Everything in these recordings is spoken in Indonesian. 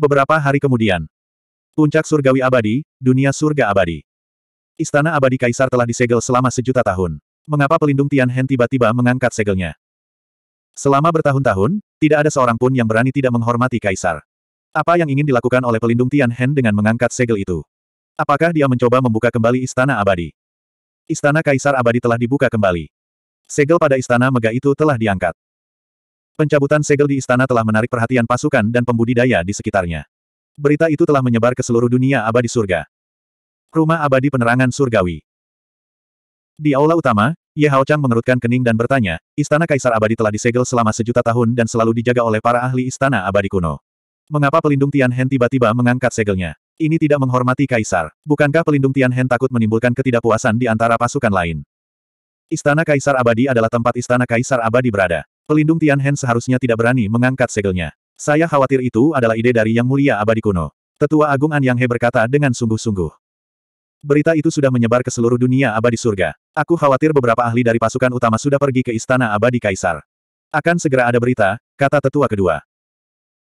Beberapa hari kemudian. Puncak surgawi abadi, dunia surga abadi. Istana abadi kaisar telah disegel selama sejuta tahun. Mengapa pelindung Tian Hen tiba-tiba mengangkat segelnya? Selama bertahun-tahun, tidak ada seorang pun yang berani tidak menghormati kaisar. Apa yang ingin dilakukan oleh pelindung Tian Hen dengan mengangkat segel itu? Apakah dia mencoba membuka kembali istana abadi? Istana kaisar abadi telah dibuka kembali. Segel pada istana megah itu telah diangkat. Pencabutan segel di istana telah menarik perhatian pasukan dan pembudidaya di sekitarnya. Berita itu telah menyebar ke seluruh dunia abadi surga. Rumah abadi penerangan surgawi. Di aula utama, Ye Hao Chang mengerutkan kening dan bertanya, Istana Kaisar Abadi telah disegel selama sejuta tahun dan selalu dijaga oleh para ahli Istana Abadi kuno. Mengapa pelindung Tian Hen tiba-tiba mengangkat segelnya? Ini tidak menghormati Kaisar. Bukankah pelindung Tian Hen takut menimbulkan ketidakpuasan di antara pasukan lain? Istana Kaisar Abadi adalah tempat Istana Kaisar Abadi berada. Pelindung Tian seharusnya tidak berani mengangkat segelnya. Saya khawatir itu adalah ide dari Yang Mulia Abadi Kuno. Tetua Agung An Yang He berkata dengan sungguh-sungguh. Berita itu sudah menyebar ke seluruh dunia abadi surga. Aku khawatir beberapa ahli dari pasukan utama sudah pergi ke Istana Abadi Kaisar. Akan segera ada berita, kata tetua kedua.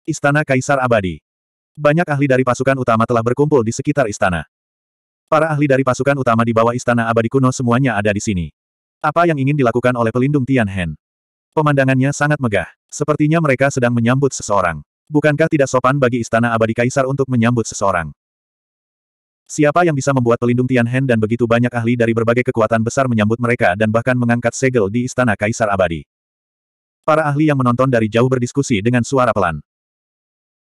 Istana Kaisar Abadi. Banyak ahli dari pasukan utama telah berkumpul di sekitar istana. Para ahli dari pasukan utama di bawah Istana Abadi Kuno semuanya ada di sini. Apa yang ingin dilakukan oleh pelindung Tian Pemandangannya sangat megah. Sepertinya mereka sedang menyambut seseorang. Bukankah tidak sopan bagi istana abadi kaisar untuk menyambut seseorang? Siapa yang bisa membuat pelindung Tianhen dan begitu banyak ahli dari berbagai kekuatan besar menyambut mereka dan bahkan mengangkat segel di istana kaisar abadi? Para ahli yang menonton dari jauh berdiskusi dengan suara pelan.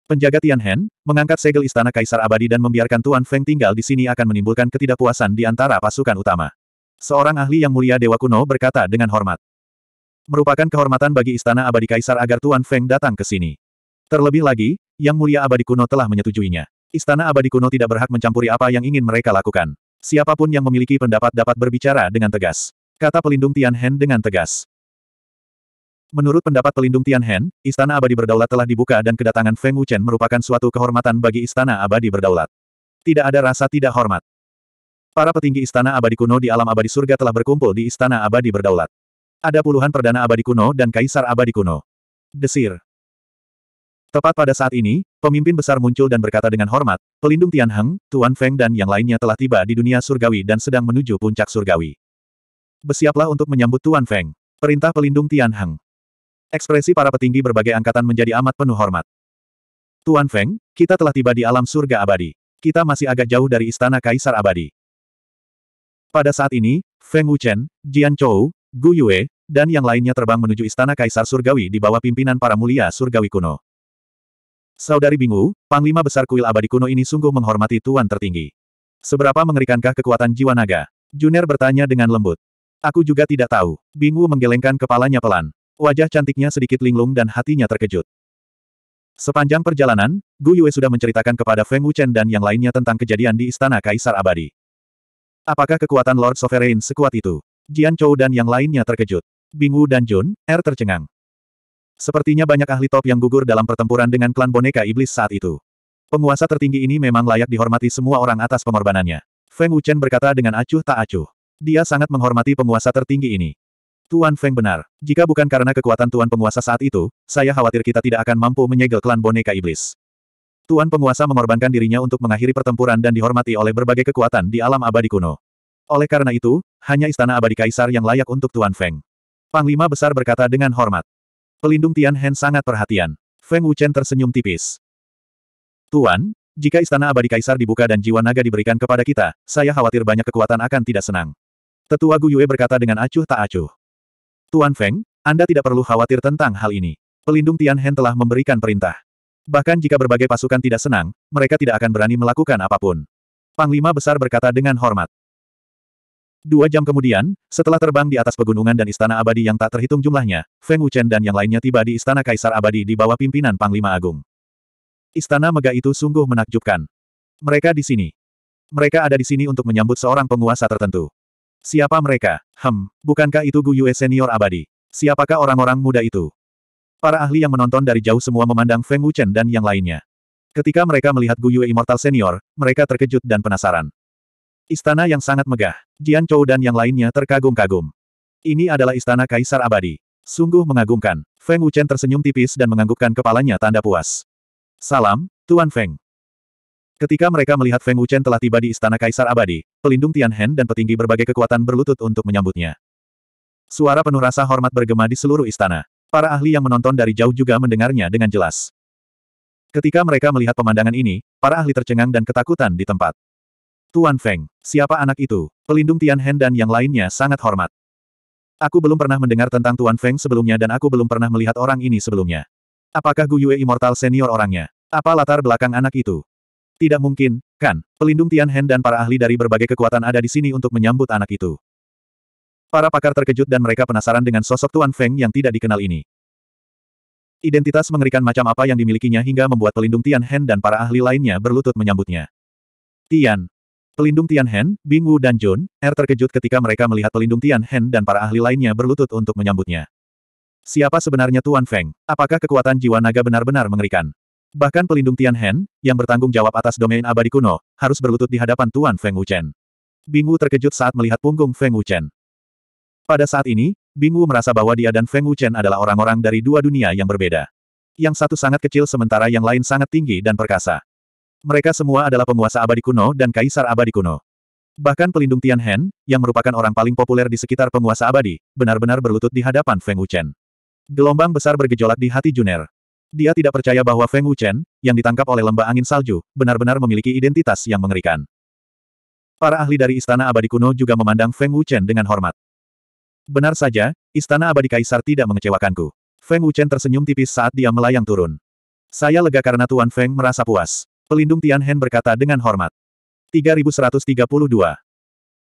Penjaga Tianhen, mengangkat segel istana kaisar abadi dan membiarkan Tuan Feng tinggal di sini akan menimbulkan ketidakpuasan di antara pasukan utama. Seorang ahli yang mulia dewa kuno berkata dengan hormat. Merupakan kehormatan bagi istana abadi kaisar agar Tuan Feng datang ke sini. Terlebih lagi, Yang Mulia Abadi Kuno telah menyetujuinya. Istana abadi kuno tidak berhak mencampuri apa yang ingin mereka lakukan. Siapapun yang memiliki pendapat dapat berbicara dengan tegas. Kata pelindung Tian Hen dengan tegas. Menurut pendapat pelindung Tian Hen, istana abadi berdaulat telah dibuka dan kedatangan Feng Wuchen merupakan suatu kehormatan bagi istana abadi berdaulat. Tidak ada rasa tidak hormat. Para petinggi istana abadi kuno di alam abadi surga telah berkumpul di istana abadi berdaulat. Ada puluhan perdana abadi kuno dan kaisar abadi kuno. Desir. Tepat pada saat ini, pemimpin besar muncul dan berkata dengan hormat, pelindung Tianheng, Tuan Feng dan yang lainnya telah tiba di dunia surgawi dan sedang menuju puncak surgawi. Bersiaplah untuk menyambut Tuan Feng. Perintah pelindung Tianheng. Ekspresi para petinggi berbagai angkatan menjadi amat penuh hormat. Tuan Feng, kita telah tiba di alam surga abadi. Kita masih agak jauh dari istana kaisar abadi. Pada saat ini, Feng Wuchen, Jian Chou, Gu Yue, dan yang lainnya terbang menuju Istana Kaisar Surgawi di bawah pimpinan para mulia Surgawi kuno. Saudari Bingu, Panglima Besar Kuil Abadi Kuno ini sungguh menghormati Tuan Tertinggi. Seberapa mengerikankah kekuatan jiwa naga? Juner bertanya dengan lembut. Aku juga tidak tahu. Bingu menggelengkan kepalanya pelan. Wajah cantiknya sedikit linglung dan hatinya terkejut. Sepanjang perjalanan, Gu Yue sudah menceritakan kepada Feng Wuchen dan yang lainnya tentang kejadian di Istana Kaisar Abadi. Apakah kekuatan Lord Sovereign sekuat itu? Jian Chou dan yang lainnya terkejut. Bingu dan Jun, Er tercengang. Sepertinya banyak ahli top yang gugur dalam pertempuran dengan klan boneka iblis saat itu. Penguasa tertinggi ini memang layak dihormati semua orang atas pengorbanannya. Feng Wuchen berkata dengan acuh tak acuh. Dia sangat menghormati penguasa tertinggi ini. Tuan Feng benar. Jika bukan karena kekuatan Tuan Penguasa saat itu, saya khawatir kita tidak akan mampu menyegel klan boneka iblis. Tuan Penguasa mengorbankan dirinya untuk mengakhiri pertempuran dan dihormati oleh berbagai kekuatan di alam abadi kuno. Oleh karena itu, hanya istana abadi kaisar yang layak untuk Tuan Feng. Panglima besar berkata dengan hormat. Pelindung Tian Hen sangat perhatian. Feng Wuchen tersenyum tipis. Tuan, jika istana abadi kaisar dibuka dan jiwa naga diberikan kepada kita, saya khawatir banyak kekuatan akan tidak senang. Tetua Gu Yue berkata dengan acuh tak acuh. Tuan Feng, Anda tidak perlu khawatir tentang hal ini. Pelindung Tian Hen telah memberikan perintah. Bahkan jika berbagai pasukan tidak senang, mereka tidak akan berani melakukan apapun. Panglima besar berkata dengan hormat. Dua jam kemudian, setelah terbang di atas pegunungan dan istana abadi yang tak terhitung jumlahnya, Feng Wuchen dan yang lainnya tiba di istana Kaisar Abadi di bawah pimpinan Panglima Agung. Istana megah itu sungguh menakjubkan. Mereka di sini. Mereka ada di sini untuk menyambut seorang penguasa tertentu. Siapa mereka? Hem, bukankah itu Gu Yue senior abadi? Siapakah orang-orang muda itu? Para ahli yang menonton dari jauh semua memandang Feng Wuchen dan yang lainnya. Ketika mereka melihat Gu Yue Immortal Senior, mereka terkejut dan penasaran. Istana yang sangat megah. Jian Chou dan yang lainnya terkagum-kagum. Ini adalah istana kaisar abadi. Sungguh mengagumkan. Feng Wuchen tersenyum tipis dan menganggukkan kepalanya tanda puas. Salam, Tuan Feng. Ketika mereka melihat Feng Wuchen telah tiba di istana kaisar abadi, pelindung Tianhen dan petinggi berbagai kekuatan berlutut untuk menyambutnya. Suara penuh rasa hormat bergema di seluruh istana. Para ahli yang menonton dari jauh juga mendengarnya dengan jelas. Ketika mereka melihat pemandangan ini, para ahli tercengang dan ketakutan di tempat. Tuan Feng, siapa anak itu? Pelindung Tian Hen dan yang lainnya sangat hormat. Aku belum pernah mendengar tentang Tuan Feng sebelumnya dan aku belum pernah melihat orang ini sebelumnya. Apakah Gu Yue Immortal senior orangnya? Apa latar belakang anak itu? Tidak mungkin, kan? Pelindung Tian Hen dan para ahli dari berbagai kekuatan ada di sini untuk menyambut anak itu. Para pakar terkejut dan mereka penasaran dengan sosok Tuan Feng yang tidak dikenal ini. Identitas mengerikan macam apa yang dimilikinya hingga membuat pelindung Tian Hen dan para ahli lainnya berlutut menyambutnya. Tian, Pelindung Tian Hen, Wu dan Jun, Er terkejut ketika mereka melihat pelindung Tian Hen dan para ahli lainnya berlutut untuk menyambutnya. Siapa sebenarnya Tuan Feng? Apakah kekuatan jiwa naga benar-benar mengerikan? Bahkan pelindung Tian Hen, yang bertanggung jawab atas domain abadi kuno, harus berlutut di hadapan Tuan Feng Wuchen. Wu terkejut saat melihat punggung Feng Wuchen. Pada saat ini, Bing Wu merasa bahwa dia dan Feng Wuchen adalah orang-orang dari dua dunia yang berbeda. Yang satu sangat kecil sementara yang lain sangat tinggi dan perkasa. Mereka semua adalah penguasa abadi kuno dan kaisar abadi kuno. Bahkan pelindung Tian Hen, yang merupakan orang paling populer di sekitar penguasa abadi, benar-benar berlutut di hadapan Feng Wuchen. Gelombang besar bergejolak di hati Juner. Dia tidak percaya bahwa Feng Wuchen, yang ditangkap oleh lembah angin salju, benar-benar memiliki identitas yang mengerikan. Para ahli dari Istana Abadi Kuno juga memandang Feng Wuchen dengan hormat. Benar saja, Istana Abadi Kaisar tidak mengecewakanku. Feng Wuchen tersenyum tipis saat dia melayang turun. Saya lega karena Tuan Feng merasa puas. Pelindung Tianhen berkata dengan hormat. 3132.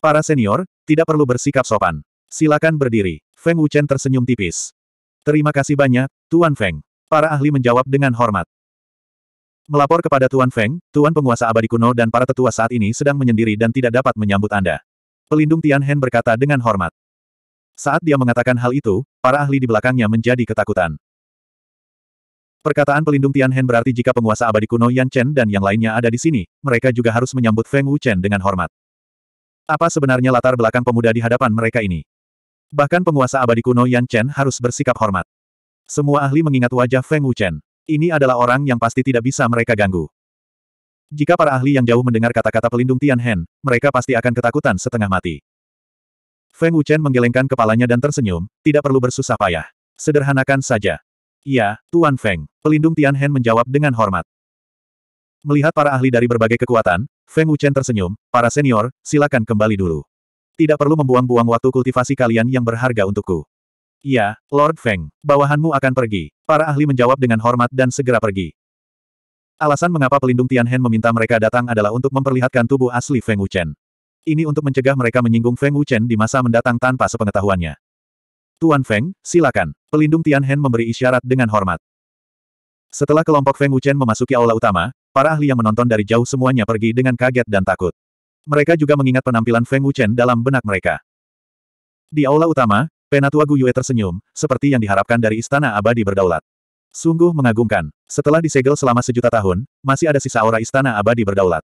Para senior, tidak perlu bersikap sopan. Silakan berdiri. Feng Wuchen tersenyum tipis. Terima kasih banyak, Tuan Feng. Para ahli menjawab dengan hormat. Melapor kepada Tuan Feng, Tuan penguasa abadi kuno dan para tetua saat ini sedang menyendiri dan tidak dapat menyambut Anda. Pelindung Tianhen berkata dengan hormat. Saat dia mengatakan hal itu, para ahli di belakangnya menjadi ketakutan. Perkataan pelindung Tianhen berarti jika penguasa abadi kuno Yan Chen dan yang lainnya ada di sini, mereka juga harus menyambut Feng Wu Chen dengan hormat. Apa sebenarnya latar belakang pemuda di hadapan mereka ini? Bahkan penguasa abadi kuno Yan Chen harus bersikap hormat. Semua ahli mengingat wajah Feng Wu Chen. Ini adalah orang yang pasti tidak bisa mereka ganggu. Jika para ahli yang jauh mendengar kata-kata pelindung Tianhen, mereka pasti akan ketakutan setengah mati. Feng Wuchen menggelengkan kepalanya dan tersenyum, tidak perlu bersusah payah. Sederhanakan saja. Iya, Tuan Feng. Pelindung Tian Hen menjawab dengan hormat. Melihat para ahli dari berbagai kekuatan, Feng Wuchen tersenyum, para senior, silakan kembali dulu. Tidak perlu membuang-buang waktu kultivasi kalian yang berharga untukku. Iya, Lord Feng, bawahanmu akan pergi. Para ahli menjawab dengan hormat dan segera pergi. Alasan mengapa pelindung Tian Hen meminta mereka datang adalah untuk memperlihatkan tubuh asli Feng Wuchen. Ini untuk mencegah mereka menyinggung Feng Wuchen di masa mendatang tanpa sepengetahuannya. Tuan Feng, silakan. Pelindung Tian Hen memberi isyarat dengan hormat. Setelah kelompok Feng Wuchen memasuki aula utama, para ahli yang menonton dari jauh semuanya pergi dengan kaget dan takut. Mereka juga mengingat penampilan Feng Wuchen dalam benak mereka. Di aula utama, Penatua Gu Yue tersenyum, seperti yang diharapkan dari istana abadi berdaulat. Sungguh mengagumkan. Setelah disegel selama sejuta tahun, masih ada sisa aura istana abadi berdaulat.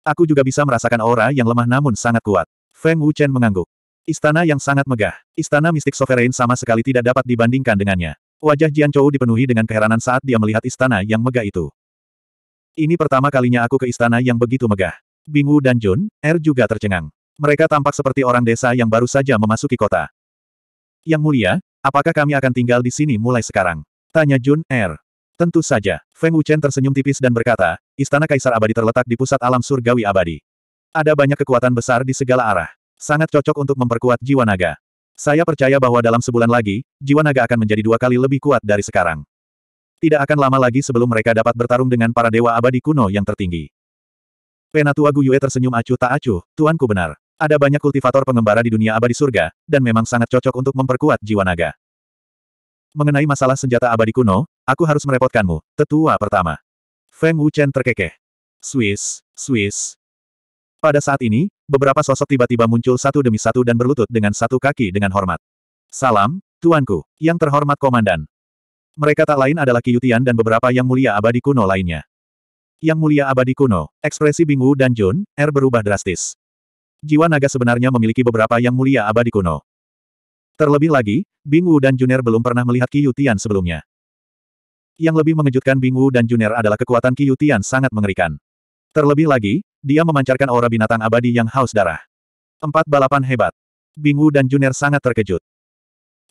Aku juga bisa merasakan aura yang lemah namun sangat kuat. Feng Wuchen mengangguk. Istana yang sangat megah. Istana mistik sovereign sama sekali tidak dapat dibandingkan dengannya. Wajah Jian Chou dipenuhi dengan keheranan saat dia melihat istana yang megah itu. Ini pertama kalinya aku ke istana yang begitu megah. Bingu dan Jun, Er juga tercengang. Mereka tampak seperti orang desa yang baru saja memasuki kota. Yang mulia, apakah kami akan tinggal di sini mulai sekarang? Tanya Jun, Er. Tentu saja, Feng Wuchen tersenyum tipis dan berkata, Istana Kaisar Abadi terletak di pusat alam surgawi abadi. Ada banyak kekuatan besar di segala arah. Sangat cocok untuk memperkuat jiwa naga. Saya percaya bahwa dalam sebulan lagi, jiwa naga akan menjadi dua kali lebih kuat dari sekarang. Tidak akan lama lagi sebelum mereka dapat bertarung dengan para dewa abadi kuno yang tertinggi. Penatua Guyue tersenyum acuh tak acuh, tuanku benar. Ada banyak kultivator pengembara di dunia abadi surga, dan memang sangat cocok untuk memperkuat jiwa naga. Mengenai masalah senjata abadi kuno, aku harus merepotkanmu, tetua pertama. Feng Wuchen terkekeh. Swiss, Swiss, pada saat ini, beberapa sosok tiba-tiba muncul satu demi satu dan berlutut dengan satu kaki dengan hormat. Salam, Tuanku, yang terhormat Komandan. Mereka tak lain adalah Kiyutian dan beberapa yang mulia abadi kuno lainnya. Yang mulia abadi kuno, ekspresi Bingwu dan Jun, R berubah drastis. Jiwa naga sebenarnya memiliki beberapa yang mulia abadi kuno. Terlebih lagi, Bingwu dan Juner belum pernah melihat Kiyutian sebelumnya. Yang lebih mengejutkan Bingwu dan Juner adalah kekuatan Kiyutian sangat mengerikan. Terlebih lagi, dia memancarkan aura binatang abadi yang haus darah. Empat balapan hebat. Bingu dan Juner sangat terkejut.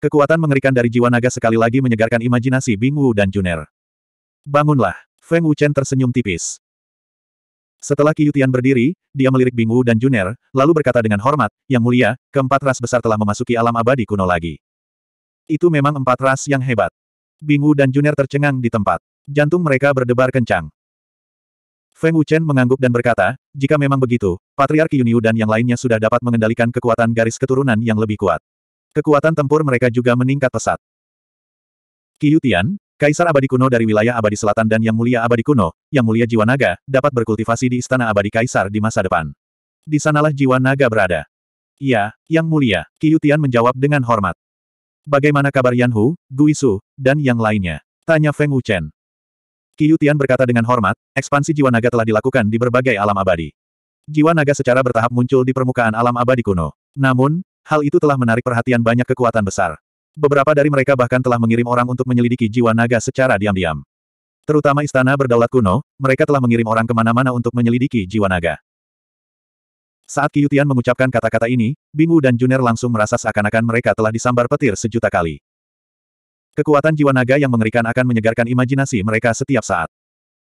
Kekuatan mengerikan dari jiwa naga sekali lagi menyegarkan imajinasi Bingu dan Juner. Bangunlah, Feng Wuchen tersenyum tipis. Setelah Qiyutian berdiri, dia melirik Bingu dan Juner, lalu berkata dengan hormat, Yang mulia, keempat ras besar telah memasuki alam abadi kuno lagi. Itu memang empat ras yang hebat. Bingu dan Juner tercengang di tempat. Jantung mereka berdebar kencang. Feng Wuchen mengangguk dan berkata, jika memang begitu, Patriarki Yuniu dan yang lainnya sudah dapat mengendalikan kekuatan garis keturunan yang lebih kuat. Kekuatan tempur mereka juga meningkat pesat. Qiu Tian, Kaisar Abadi Kuno dari wilayah Abadi Selatan dan Yang Mulia Abadi Kuno, Yang Mulia Jiwa Naga, dapat berkultivasi di Istana Abadi Kaisar di masa depan. Di sanalah Jiwa Naga berada. Iya, Yang Mulia, Qiu Tian menjawab dengan hormat. Bagaimana kabar Yan Hu, Gui Su, dan yang lainnya? Tanya Feng Wuchen. Ki Yutian berkata dengan hormat, ekspansi jiwa naga telah dilakukan di berbagai alam abadi. Jiwa naga secara bertahap muncul di permukaan alam abadi kuno. Namun, hal itu telah menarik perhatian banyak kekuatan besar. Beberapa dari mereka bahkan telah mengirim orang untuk menyelidiki jiwa naga secara diam-diam. Terutama istana berdaulat kuno, mereka telah mengirim orang kemana-mana untuk menyelidiki jiwa naga. Saat Ki Yutian mengucapkan kata-kata ini, Bingu dan Juner langsung merasa seakan-akan mereka telah disambar petir sejuta kali. Kekuatan jiwa naga yang mengerikan akan menyegarkan imajinasi mereka setiap saat.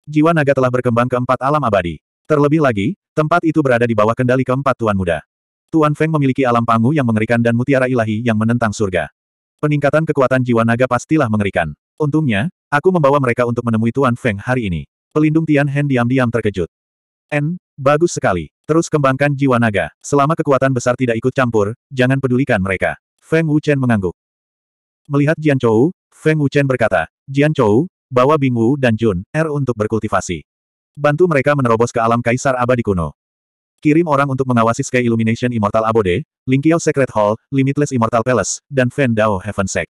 Jiwa naga telah berkembang ke empat alam abadi. Terlebih lagi, tempat itu berada di bawah kendali keempat Tuan Muda. Tuan Feng memiliki alam pangu yang mengerikan dan mutiara ilahi yang menentang surga. Peningkatan kekuatan jiwa naga pastilah mengerikan. Untungnya, aku membawa mereka untuk menemui Tuan Feng hari ini. Pelindung Tian Hen diam-diam terkejut. N, bagus sekali. Terus kembangkan jiwa naga. Selama kekuatan besar tidak ikut campur, jangan pedulikan mereka. Feng Wuchen mengangguk. Melihat Jian Chou, Feng Wuchen berkata, Jian Chou, bawa Bing Wu dan Jun, R er untuk berkultivasi. Bantu mereka menerobos ke alam kaisar abadi kuno. Kirim orang untuk mengawasi Sky Illumination Immortal Abode, Lingqiao Secret Hall, Limitless Immortal Palace, dan Fendao Dao Heaven Sect.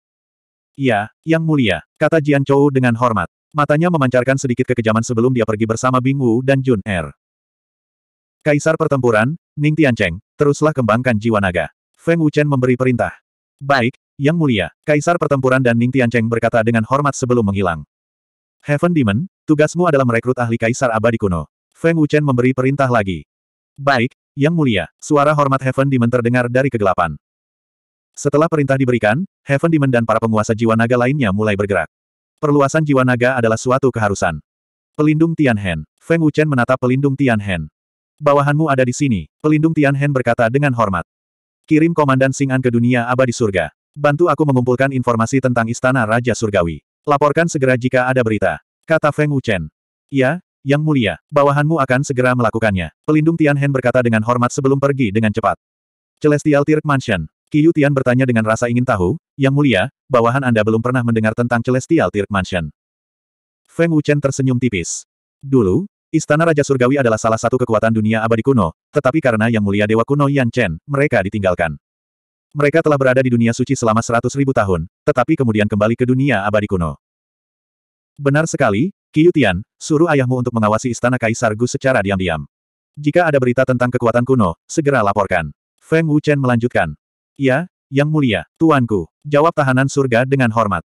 Ya, Yang Mulia, kata Jian Chou dengan hormat. Matanya memancarkan sedikit kekejaman sebelum dia pergi bersama Bing Wu dan Jun Er. Kaisar pertempuran, Ning Tiancheng, teruslah kembangkan jiwa naga. Feng Wuchen memberi perintah. Baik, yang mulia, Kaisar Pertempuran dan Ning Tiancheng berkata dengan hormat sebelum menghilang. Heaven Demon, tugasmu adalah merekrut ahli Kaisar Abadi Kuno. Feng Wuchen memberi perintah lagi. Baik, Yang mulia, suara hormat Heaven Demon terdengar dari kegelapan. Setelah perintah diberikan, Heaven Demon dan para penguasa jiwa naga lainnya mulai bergerak. Perluasan jiwa naga adalah suatu keharusan. Pelindung Tianhen. Feng Wuchen menatap pelindung Tianhen. Bawahanmu ada di sini, pelindung Tianhen berkata dengan hormat. Kirim Komandan Sing'an ke dunia abadi surga. Bantu aku mengumpulkan informasi tentang Istana Raja Surgawi. Laporkan segera jika ada berita. Kata Feng Wuchen. Ya, Yang Mulia, bawahanmu akan segera melakukannya. Pelindung Tianhen berkata dengan hormat sebelum pergi dengan cepat. Celestial Tirk Mansion. Qiyu Tian bertanya dengan rasa ingin tahu, Yang Mulia, bawahan Anda belum pernah mendengar tentang Celestial Tirk Mansion. Feng Wuchen tersenyum tipis. Dulu, Istana Raja Surgawi adalah salah satu kekuatan dunia abadi kuno, tetapi karena Yang Mulia Dewa Kuno Yan Chen, mereka ditinggalkan. Mereka telah berada di dunia suci selama seratus ribu tahun, tetapi kemudian kembali ke dunia abadi kuno. Benar sekali, Kiyutian, suruh ayahmu untuk mengawasi istana Kaisar Gu secara diam-diam. Jika ada berita tentang kekuatan kuno, segera laporkan. Feng Wuchen melanjutkan. Ya, Yang Mulia, Tuanku, jawab tahanan surga dengan hormat.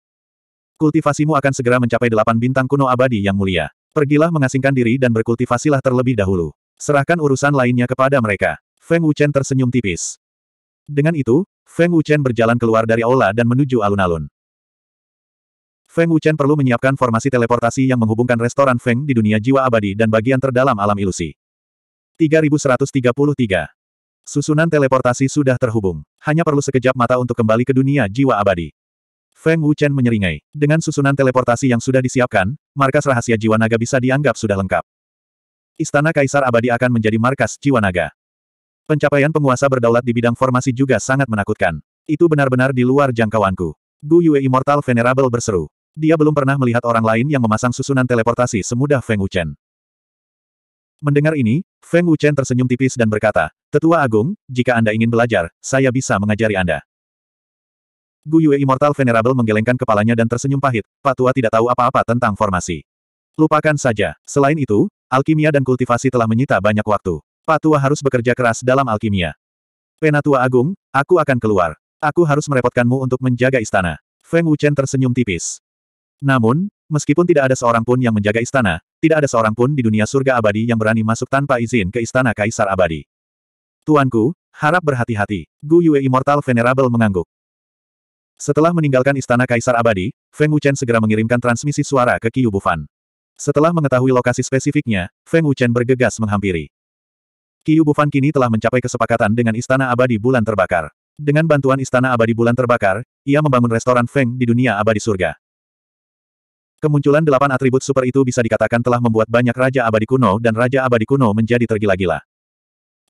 Kultivasimu akan segera mencapai delapan bintang kuno abadi Yang Mulia. Pergilah mengasingkan diri dan berkultivasilah terlebih dahulu. Serahkan urusan lainnya kepada mereka. Feng Wuchen tersenyum tipis. Dengan itu, Feng Wuchen berjalan keluar dari aula dan menuju alun-alun. Feng Wuchen perlu menyiapkan formasi teleportasi yang menghubungkan restoran Feng di dunia jiwa abadi dan bagian terdalam alam ilusi. 3133 Susunan teleportasi sudah terhubung. Hanya perlu sekejap mata untuk kembali ke dunia jiwa abadi. Feng Wuchen menyeringai. Dengan susunan teleportasi yang sudah disiapkan, markas rahasia jiwa naga bisa dianggap sudah lengkap. Istana Kaisar Abadi akan menjadi markas jiwa naga. Pencapaian penguasa berdaulat di bidang formasi juga sangat menakutkan. Itu benar-benar di luar jangkauanku. Gu Yue Immortal Venerable berseru. Dia belum pernah melihat orang lain yang memasang susunan teleportasi semudah Feng Wuchen. Mendengar ini, Feng Wuchen tersenyum tipis dan berkata, Tetua Agung, jika Anda ingin belajar, saya bisa mengajari Anda. Gu Yue Immortal Venerable menggelengkan kepalanya dan tersenyum pahit, Pak Tua tidak tahu apa-apa tentang formasi. Lupakan saja. Selain itu, alkimia dan kultivasi telah menyita banyak waktu tua harus bekerja keras dalam alkimia. Penatua Agung, aku akan keluar. Aku harus merepotkanmu untuk menjaga istana. Feng Wuchen tersenyum tipis. Namun, meskipun tidak ada seorang pun yang menjaga istana, tidak ada seorang pun di dunia surga abadi yang berani masuk tanpa izin ke istana kaisar abadi. Tuanku, harap berhati-hati. Gu Yue Immortal Venerable mengangguk. Setelah meninggalkan istana kaisar abadi, Feng Wuchen segera mengirimkan transmisi suara ke Qiu Bufan. Setelah mengetahui lokasi spesifiknya, Feng Wuchen bergegas menghampiri. Qiu Bufan kini telah mencapai kesepakatan dengan Istana Abadi Bulan Terbakar. Dengan bantuan Istana Abadi Bulan Terbakar, ia membangun restoran Feng di dunia abadi surga. Kemunculan delapan atribut super itu bisa dikatakan telah membuat banyak Raja Abadi Kuno dan Raja Abadi Kuno menjadi tergila-gila.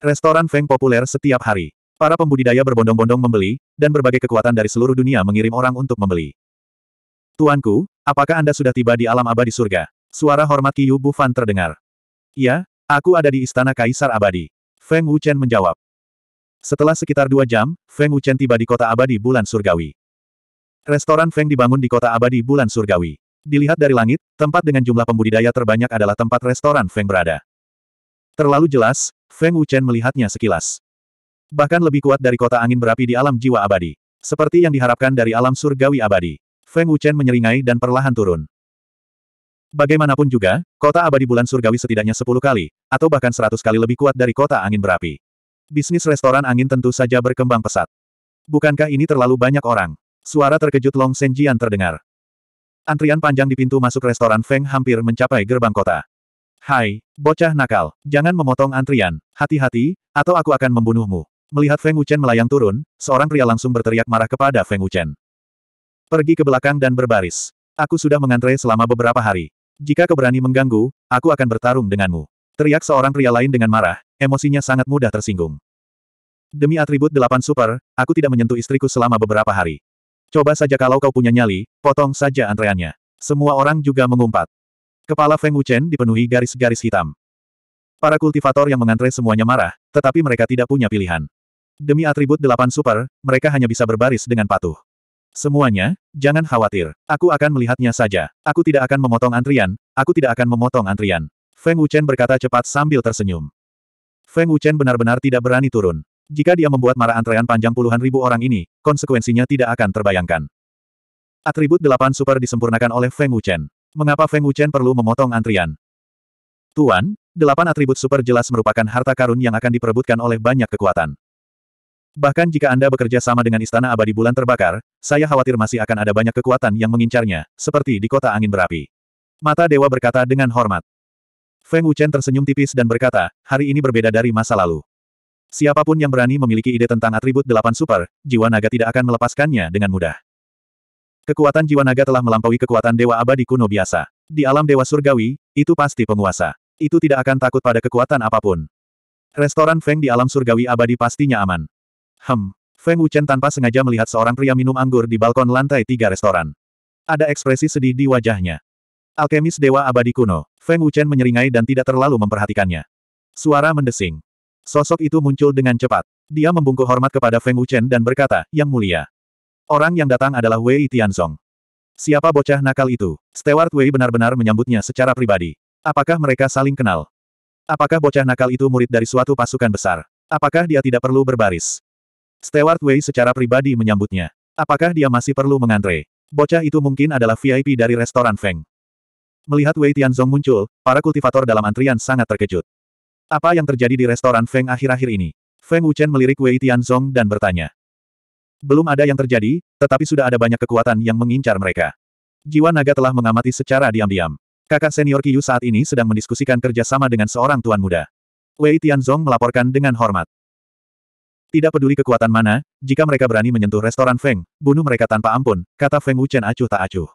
Restoran Feng populer setiap hari. Para pembudidaya berbondong-bondong membeli, dan berbagai kekuatan dari seluruh dunia mengirim orang untuk membeli. Tuanku, apakah Anda sudah tiba di alam abadi surga? Suara hormat Qiyu Bufan terdengar. Ya. Aku ada di Istana Kaisar Abadi. Feng Wuchen menjawab. Setelah sekitar dua jam, Feng Wuchen tiba di kota abadi bulan surgawi. Restoran Feng dibangun di kota abadi bulan surgawi. Dilihat dari langit, tempat dengan jumlah pembudidaya terbanyak adalah tempat restoran Feng berada. Terlalu jelas, Feng Wuchen melihatnya sekilas. Bahkan lebih kuat dari kota angin berapi di alam jiwa abadi. Seperti yang diharapkan dari alam surgawi abadi. Feng Wuchen menyeringai dan perlahan turun. Bagaimanapun juga, kota abadi bulan surgawi setidaknya 10 kali, atau bahkan 100 kali lebih kuat dari kota angin berapi. Bisnis restoran angin tentu saja berkembang pesat. Bukankah ini terlalu banyak orang? Suara terkejut Long Senjian terdengar. Antrian panjang di pintu masuk restoran Feng hampir mencapai gerbang kota. Hai, bocah nakal, jangan memotong antrian, hati-hati, atau aku akan membunuhmu. Melihat Feng Wuchen melayang turun, seorang pria langsung berteriak marah kepada Feng Wuchen. Pergi ke belakang dan berbaris. Aku sudah mengantre selama beberapa hari. Jika kau berani mengganggu, aku akan bertarung denganmu. Teriak seorang pria lain dengan marah, emosinya sangat mudah tersinggung. Demi atribut delapan super, aku tidak menyentuh istriku selama beberapa hari. Coba saja kalau kau punya nyali, potong saja antreannya. Semua orang juga mengumpat. Kepala Feng Wuchen dipenuhi garis-garis hitam. Para kultivator yang mengantre semuanya marah, tetapi mereka tidak punya pilihan. Demi atribut delapan super, mereka hanya bisa berbaris dengan patuh. Semuanya, jangan khawatir. Aku akan melihatnya saja. Aku tidak akan memotong antrian, aku tidak akan memotong antrian. Feng Wuchen berkata cepat sambil tersenyum. Feng Wuchen benar-benar tidak berani turun. Jika dia membuat marah antrean panjang puluhan ribu orang ini, konsekuensinya tidak akan terbayangkan. Atribut delapan super disempurnakan oleh Feng Wuchen. Mengapa Feng Wuchen perlu memotong antrian? Tuan, delapan atribut super jelas merupakan harta karun yang akan diperebutkan oleh banyak kekuatan. Bahkan jika Anda bekerja sama dengan Istana Abadi Bulan Terbakar, saya khawatir masih akan ada banyak kekuatan yang mengincarnya, seperti di kota angin berapi. Mata Dewa berkata dengan hormat. Feng Wuchen tersenyum tipis dan berkata, hari ini berbeda dari masa lalu. Siapapun yang berani memiliki ide tentang atribut delapan super, jiwa naga tidak akan melepaskannya dengan mudah. Kekuatan jiwa naga telah melampaui kekuatan Dewa Abadi kuno biasa. Di alam Dewa Surgawi, itu pasti penguasa. Itu tidak akan takut pada kekuatan apapun. Restoran Feng di alam surgawi abadi pastinya aman. Hem. Feng Wuchen tanpa sengaja melihat seorang pria minum anggur di balkon lantai tiga restoran. Ada ekspresi sedih di wajahnya. Alkemis Dewa Abadi Kuno, Feng Wuchen menyeringai dan tidak terlalu memperhatikannya. Suara mendesing. Sosok itu muncul dengan cepat. Dia membungkuk hormat kepada Feng Wuchen dan berkata, Yang mulia. Orang yang datang adalah Wei Tianzong. Siapa bocah nakal itu? Stewart Wei benar-benar menyambutnya secara pribadi. Apakah mereka saling kenal? Apakah bocah nakal itu murid dari suatu pasukan besar? Apakah dia tidak perlu berbaris? Stewart Wei secara pribadi menyambutnya. Apakah dia masih perlu mengantre? Bocah itu mungkin adalah VIP dari restoran Feng. Melihat Wei Tianzong muncul, para kultivator dalam antrian sangat terkejut. Apa yang terjadi di restoran Feng akhir-akhir ini? Feng Wuchen melirik Wei Tianzong dan bertanya. Belum ada yang terjadi, tetapi sudah ada banyak kekuatan yang mengincar mereka. Jiwa naga telah mengamati secara diam-diam. Kakak senior Yu saat ini sedang mendiskusikan kerjasama dengan seorang tuan muda. Wei Tianzong melaporkan dengan hormat. Tidak peduli kekuatan mana, jika mereka berani menyentuh restoran Feng, bunuh mereka tanpa ampun, kata Feng Wuchen acuh tak acuh.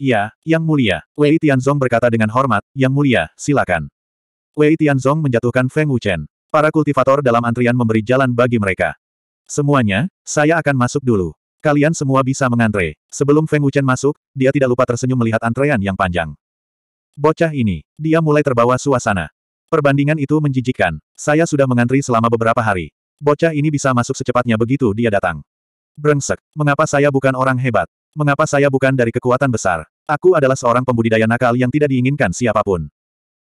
Ya, Yang Mulia, Wei Tianzong berkata dengan hormat, Yang Mulia, silakan. Wei Tianzong menjatuhkan Feng Wuchen. Para kultivator dalam antrian memberi jalan bagi mereka. Semuanya, saya akan masuk dulu. Kalian semua bisa mengantre. Sebelum Feng Wuchen masuk, dia tidak lupa tersenyum melihat antrean yang panjang. Bocah ini, dia mulai terbawa suasana. Perbandingan itu menjijikkan. Saya sudah mengantri selama beberapa hari. Bocah ini bisa masuk secepatnya begitu dia datang. Brengsek, mengapa saya bukan orang hebat? Mengapa saya bukan dari kekuatan besar? Aku adalah seorang pembudidaya nakal yang tidak diinginkan siapapun.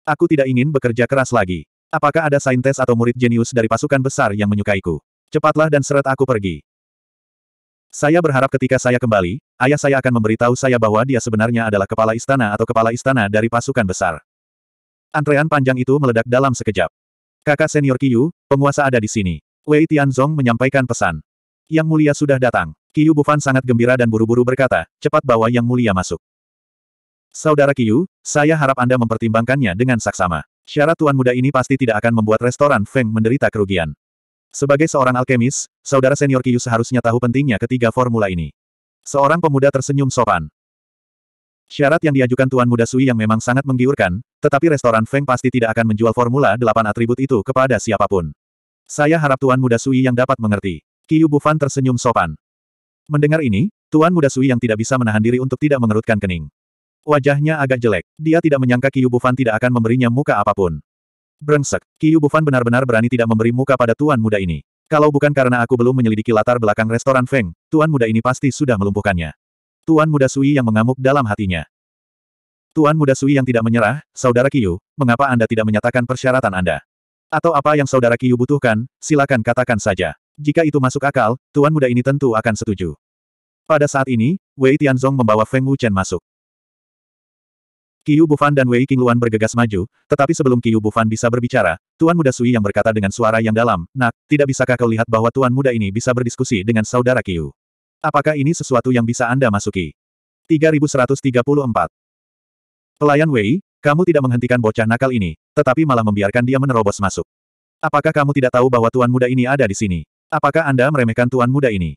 Aku tidak ingin bekerja keras lagi. Apakah ada saintes atau murid jenius dari pasukan besar yang menyukaiku? Cepatlah dan seret aku pergi. Saya berharap ketika saya kembali, ayah saya akan memberitahu saya bahwa dia sebenarnya adalah kepala istana atau kepala istana dari pasukan besar. Antrean panjang itu meledak dalam sekejap. Kakak senior Kiyu, penguasa ada di sini. Wei Tianzong menyampaikan pesan. Yang mulia sudah datang. Qiu Bufan sangat gembira dan buru-buru berkata, cepat bawa yang mulia masuk. Saudara Qiu, saya harap Anda mempertimbangkannya dengan saksama. Syarat tuan muda ini pasti tidak akan membuat restoran Feng menderita kerugian. Sebagai seorang alkemis, saudara senior Qiu seharusnya tahu pentingnya ketiga formula ini. Seorang pemuda tersenyum sopan. Syarat yang diajukan Tuan Muda Sui yang memang sangat menggiurkan, tetapi restoran Feng pasti tidak akan menjual formula delapan atribut itu kepada siapapun. Saya harap Tuan Muda Sui yang dapat mengerti. Kiyu Bufan tersenyum sopan. Mendengar ini, Tuan Muda Sui yang tidak bisa menahan diri untuk tidak mengerutkan kening. Wajahnya agak jelek. Dia tidak menyangka Kiyu Bufan tidak akan memberinya muka apapun. Brengsek, Kiyu Bufan benar-benar berani tidak memberi muka pada Tuan Muda ini. Kalau bukan karena aku belum menyelidiki latar belakang restoran Feng, Tuan Muda ini pasti sudah melumpuhkannya. Tuan Muda Sui yang mengamuk dalam hatinya. Tuan Muda Sui yang tidak menyerah, Saudara Kiyu, mengapa Anda tidak menyatakan persyaratan Anda? Atau apa yang saudara Kiyu butuhkan, silakan katakan saja. Jika itu masuk akal, tuan muda ini tentu akan setuju. Pada saat ini, Wei Tianzong membawa Feng Wuchen masuk. Kiyu Bufan dan Wei Qingluan bergegas maju, tetapi sebelum Kiyu Bufan bisa berbicara, Tuan Muda Sui yang berkata dengan suara yang dalam, Nak, tidak bisakah kau lihat bahwa Tuan Muda ini bisa berdiskusi dengan saudara Kiyu? Apakah ini sesuatu yang bisa Anda masuki? 3134 Pelayan Wei, kamu tidak menghentikan bocah nakal ini, tetapi malah membiarkan dia menerobos masuk. Apakah kamu tidak tahu bahwa tuan muda ini ada di sini? Apakah Anda meremehkan tuan muda ini?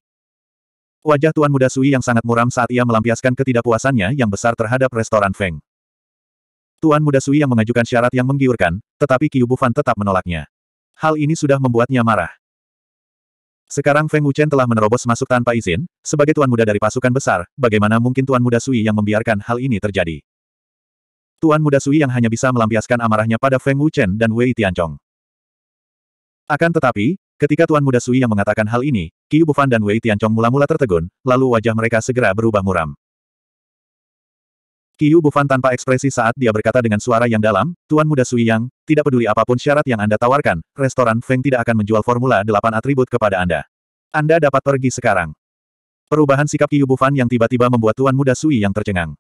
Wajah tuan muda Sui yang sangat muram saat ia melampiaskan ketidakpuasannya yang besar terhadap restoran Feng. Tuan muda Sui yang mengajukan syarat yang menggiurkan, tetapi Qiu Bufan tetap menolaknya. Hal ini sudah membuatnya marah. Sekarang Feng Wuchen telah menerobos masuk tanpa izin, sebagai tuan muda dari pasukan besar, bagaimana mungkin tuan muda Sui yang membiarkan hal ini terjadi? Tuan Muda Sui yang hanya bisa melampiaskan amarahnya pada Feng Wuchen dan Wei Tianchong. Akan tetapi, ketika Tuan Muda Sui yang mengatakan hal ini, Qiu Bufan dan Wei Tianchong mula-mula tertegun, lalu wajah mereka segera berubah muram. Qiu Bufan tanpa ekspresi saat dia berkata dengan suara yang dalam, Tuan Muda Sui yang, tidak peduli apapun syarat yang Anda tawarkan, restoran Feng tidak akan menjual Formula 8 atribut kepada Anda. Anda dapat pergi sekarang. Perubahan sikap Qiu Bufan yang tiba-tiba membuat Tuan Muda Sui yang tercengang.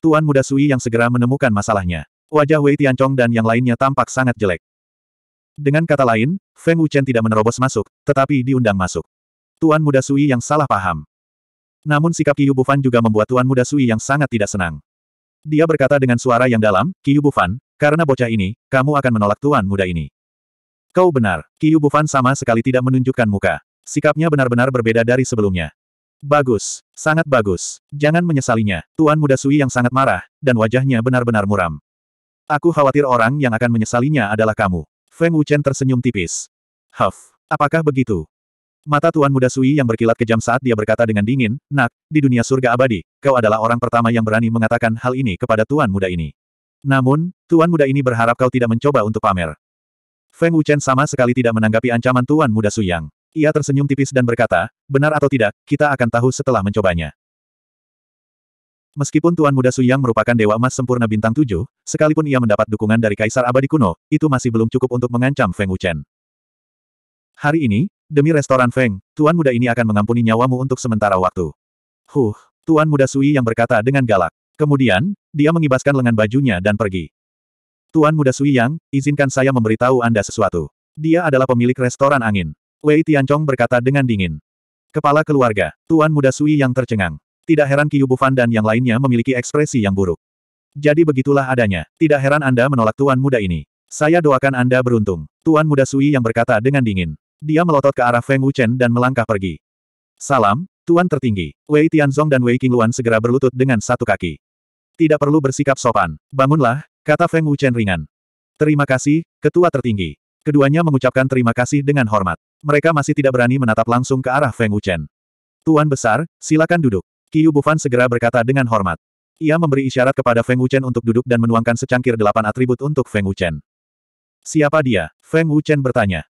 Tuan Muda Sui yang segera menemukan masalahnya. Wajah Wei Tianchong dan yang lainnya tampak sangat jelek. Dengan kata lain, Feng Wuchen tidak menerobos masuk, tetapi diundang masuk. Tuan Muda Sui yang salah paham. Namun sikap Qiyu Bufan juga membuat Tuan Muda Sui yang sangat tidak senang. Dia berkata dengan suara yang dalam, Qiyu Bufan, karena bocah ini, kamu akan menolak Tuan Muda ini. Kau benar, Qiyu Bufan sama sekali tidak menunjukkan muka. Sikapnya benar-benar berbeda dari sebelumnya. Bagus, sangat bagus. Jangan menyesalinya. Tuan Muda Sui yang sangat marah, dan wajahnya benar-benar muram. Aku khawatir orang yang akan menyesalinya adalah kamu. Feng Wuchen tersenyum tipis. Huff, apakah begitu? Mata Tuan Muda Sui yang berkilat kejam saat dia berkata dengan dingin, Nak, di dunia surga abadi, kau adalah orang pertama yang berani mengatakan hal ini kepada Tuan Muda ini. Namun, Tuan Muda ini berharap kau tidak mencoba untuk pamer. Feng Wuchen sama sekali tidak menanggapi ancaman Tuan Muda Sui yang. Ia tersenyum tipis dan berkata, benar atau tidak, kita akan tahu setelah mencobanya. Meskipun Tuan Muda Suyang merupakan Dewa Emas Sempurna Bintang 7, sekalipun ia mendapat dukungan dari Kaisar Abadi Kuno, itu masih belum cukup untuk mengancam Feng Wuchen. Hari ini, demi restoran Feng, Tuan Muda ini akan mengampuni nyawamu untuk sementara waktu. Huh, Tuan Muda Sui yang berkata dengan galak. Kemudian, dia mengibaskan lengan bajunya dan pergi. Tuan Muda Sui yang, izinkan saya memberitahu Anda sesuatu. Dia adalah pemilik restoran angin. Wei Tianchong berkata dengan dingin. Kepala keluarga, Tuan Muda Sui yang tercengang. Tidak heran Qiu Bufan dan yang lainnya memiliki ekspresi yang buruk. Jadi begitulah adanya. Tidak heran Anda menolak Tuan Muda ini. Saya doakan Anda beruntung. Tuan Muda Sui yang berkata dengan dingin. Dia melotot ke arah Feng Wuchen dan melangkah pergi. Salam, Tuan tertinggi. Wei Tianzong dan Wei Qingluan segera berlutut dengan satu kaki. Tidak perlu bersikap sopan. Bangunlah, kata Feng Wuchen ringan. Terima kasih, Ketua tertinggi. Keduanya mengucapkan terima kasih dengan hormat. Mereka masih tidak berani menatap langsung ke arah Feng Wuchen. Tuan Besar, silakan duduk. Qiu Bufan segera berkata dengan hormat. Ia memberi isyarat kepada Feng Wuchen untuk duduk dan menuangkan secangkir delapan atribut untuk Feng Wuchen. Siapa dia? Feng Wuchen bertanya.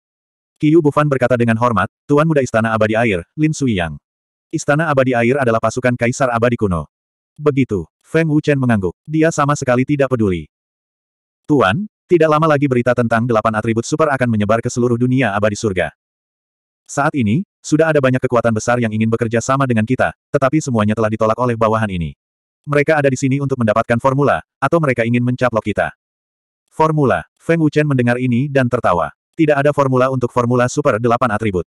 Qiu Bufan berkata dengan hormat, Tuan Muda Istana Abadi Air, Lin Suyang. Istana Abadi Air adalah pasukan Kaisar Abadi kuno. Begitu, Feng Wuchen mengangguk. Dia sama sekali tidak peduli. Tuan, tidak lama lagi berita tentang delapan atribut super akan menyebar ke seluruh dunia abadi surga. Saat ini, sudah ada banyak kekuatan besar yang ingin bekerja sama dengan kita, tetapi semuanya telah ditolak oleh bawahan ini. Mereka ada di sini untuk mendapatkan formula, atau mereka ingin mencaplok kita. Formula, Feng Wuchen mendengar ini dan tertawa. Tidak ada formula untuk formula super delapan atribut.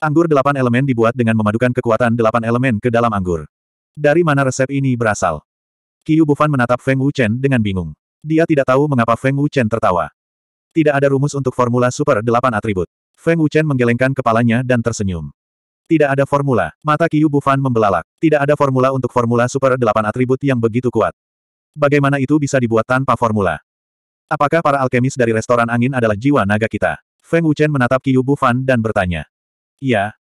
Anggur delapan elemen dibuat dengan memadukan kekuatan delapan elemen ke dalam anggur. Dari mana resep ini berasal? Qiu Bufan menatap Feng Wuchen dengan bingung. Dia tidak tahu mengapa Feng Wuchen tertawa. Tidak ada rumus untuk formula super delapan atribut. Feng Wuchen menggelengkan kepalanya dan tersenyum. Tidak ada formula. Mata Qiu Bufan membelalak. Tidak ada formula untuk formula super delapan atribut yang begitu kuat. Bagaimana itu bisa dibuat tanpa formula? Apakah para alkemis dari restoran angin adalah jiwa naga kita? Feng Wuchen menatap Qiu Bufan dan bertanya. Iya.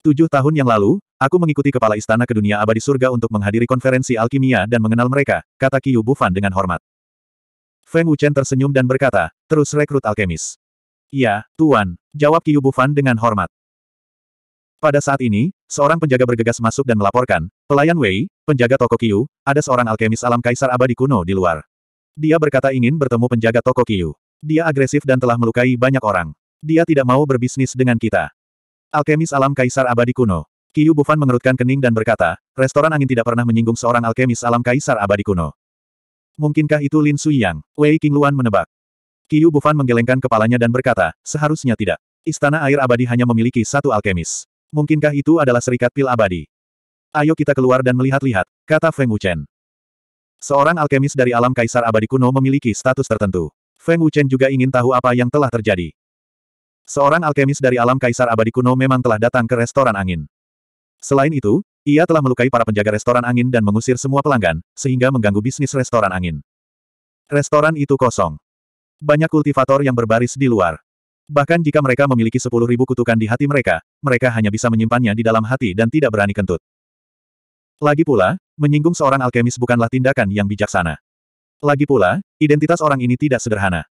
Tujuh tahun yang lalu, aku mengikuti kepala istana ke dunia abadi surga untuk menghadiri konferensi alkimia dan mengenal mereka, kata Qiu Bufan dengan hormat. Feng Wuchen tersenyum dan berkata, terus rekrut alkemis. Ya, Tuan, jawab Kiyu Bufan dengan hormat. Pada saat ini, seorang penjaga bergegas masuk dan melaporkan, pelayan Wei, penjaga toko Kiyu, ada seorang alkemis alam kaisar abadi kuno di luar. Dia berkata ingin bertemu penjaga toko Kiyu. Dia agresif dan telah melukai banyak orang. Dia tidak mau berbisnis dengan kita. Alkemis alam kaisar abadi kuno. Kiyu Bufan mengerutkan kening dan berkata, restoran angin tidak pernah menyinggung seorang alkemis alam kaisar abadi kuno. Mungkinkah itu Lin Suyang? Wei Qingluan menebak. Kiyu Bufan menggelengkan kepalanya dan berkata, seharusnya tidak. Istana air abadi hanya memiliki satu alkemis. Mungkinkah itu adalah serikat pil abadi? Ayo kita keluar dan melihat-lihat, kata Feng Wuchen. Seorang alkemis dari alam kaisar abadi kuno memiliki status tertentu. Feng Wuchen juga ingin tahu apa yang telah terjadi. Seorang alkemis dari alam kaisar abadi kuno memang telah datang ke restoran angin. Selain itu, ia telah melukai para penjaga restoran angin dan mengusir semua pelanggan, sehingga mengganggu bisnis restoran angin. Restoran itu kosong. Banyak kultivator yang berbaris di luar. Bahkan jika mereka memiliki sepuluh ribu kutukan di hati mereka, mereka hanya bisa menyimpannya di dalam hati dan tidak berani kentut. Lagi pula, menyinggung seorang alkemis bukanlah tindakan yang bijaksana. Lagi pula, identitas orang ini tidak sederhana.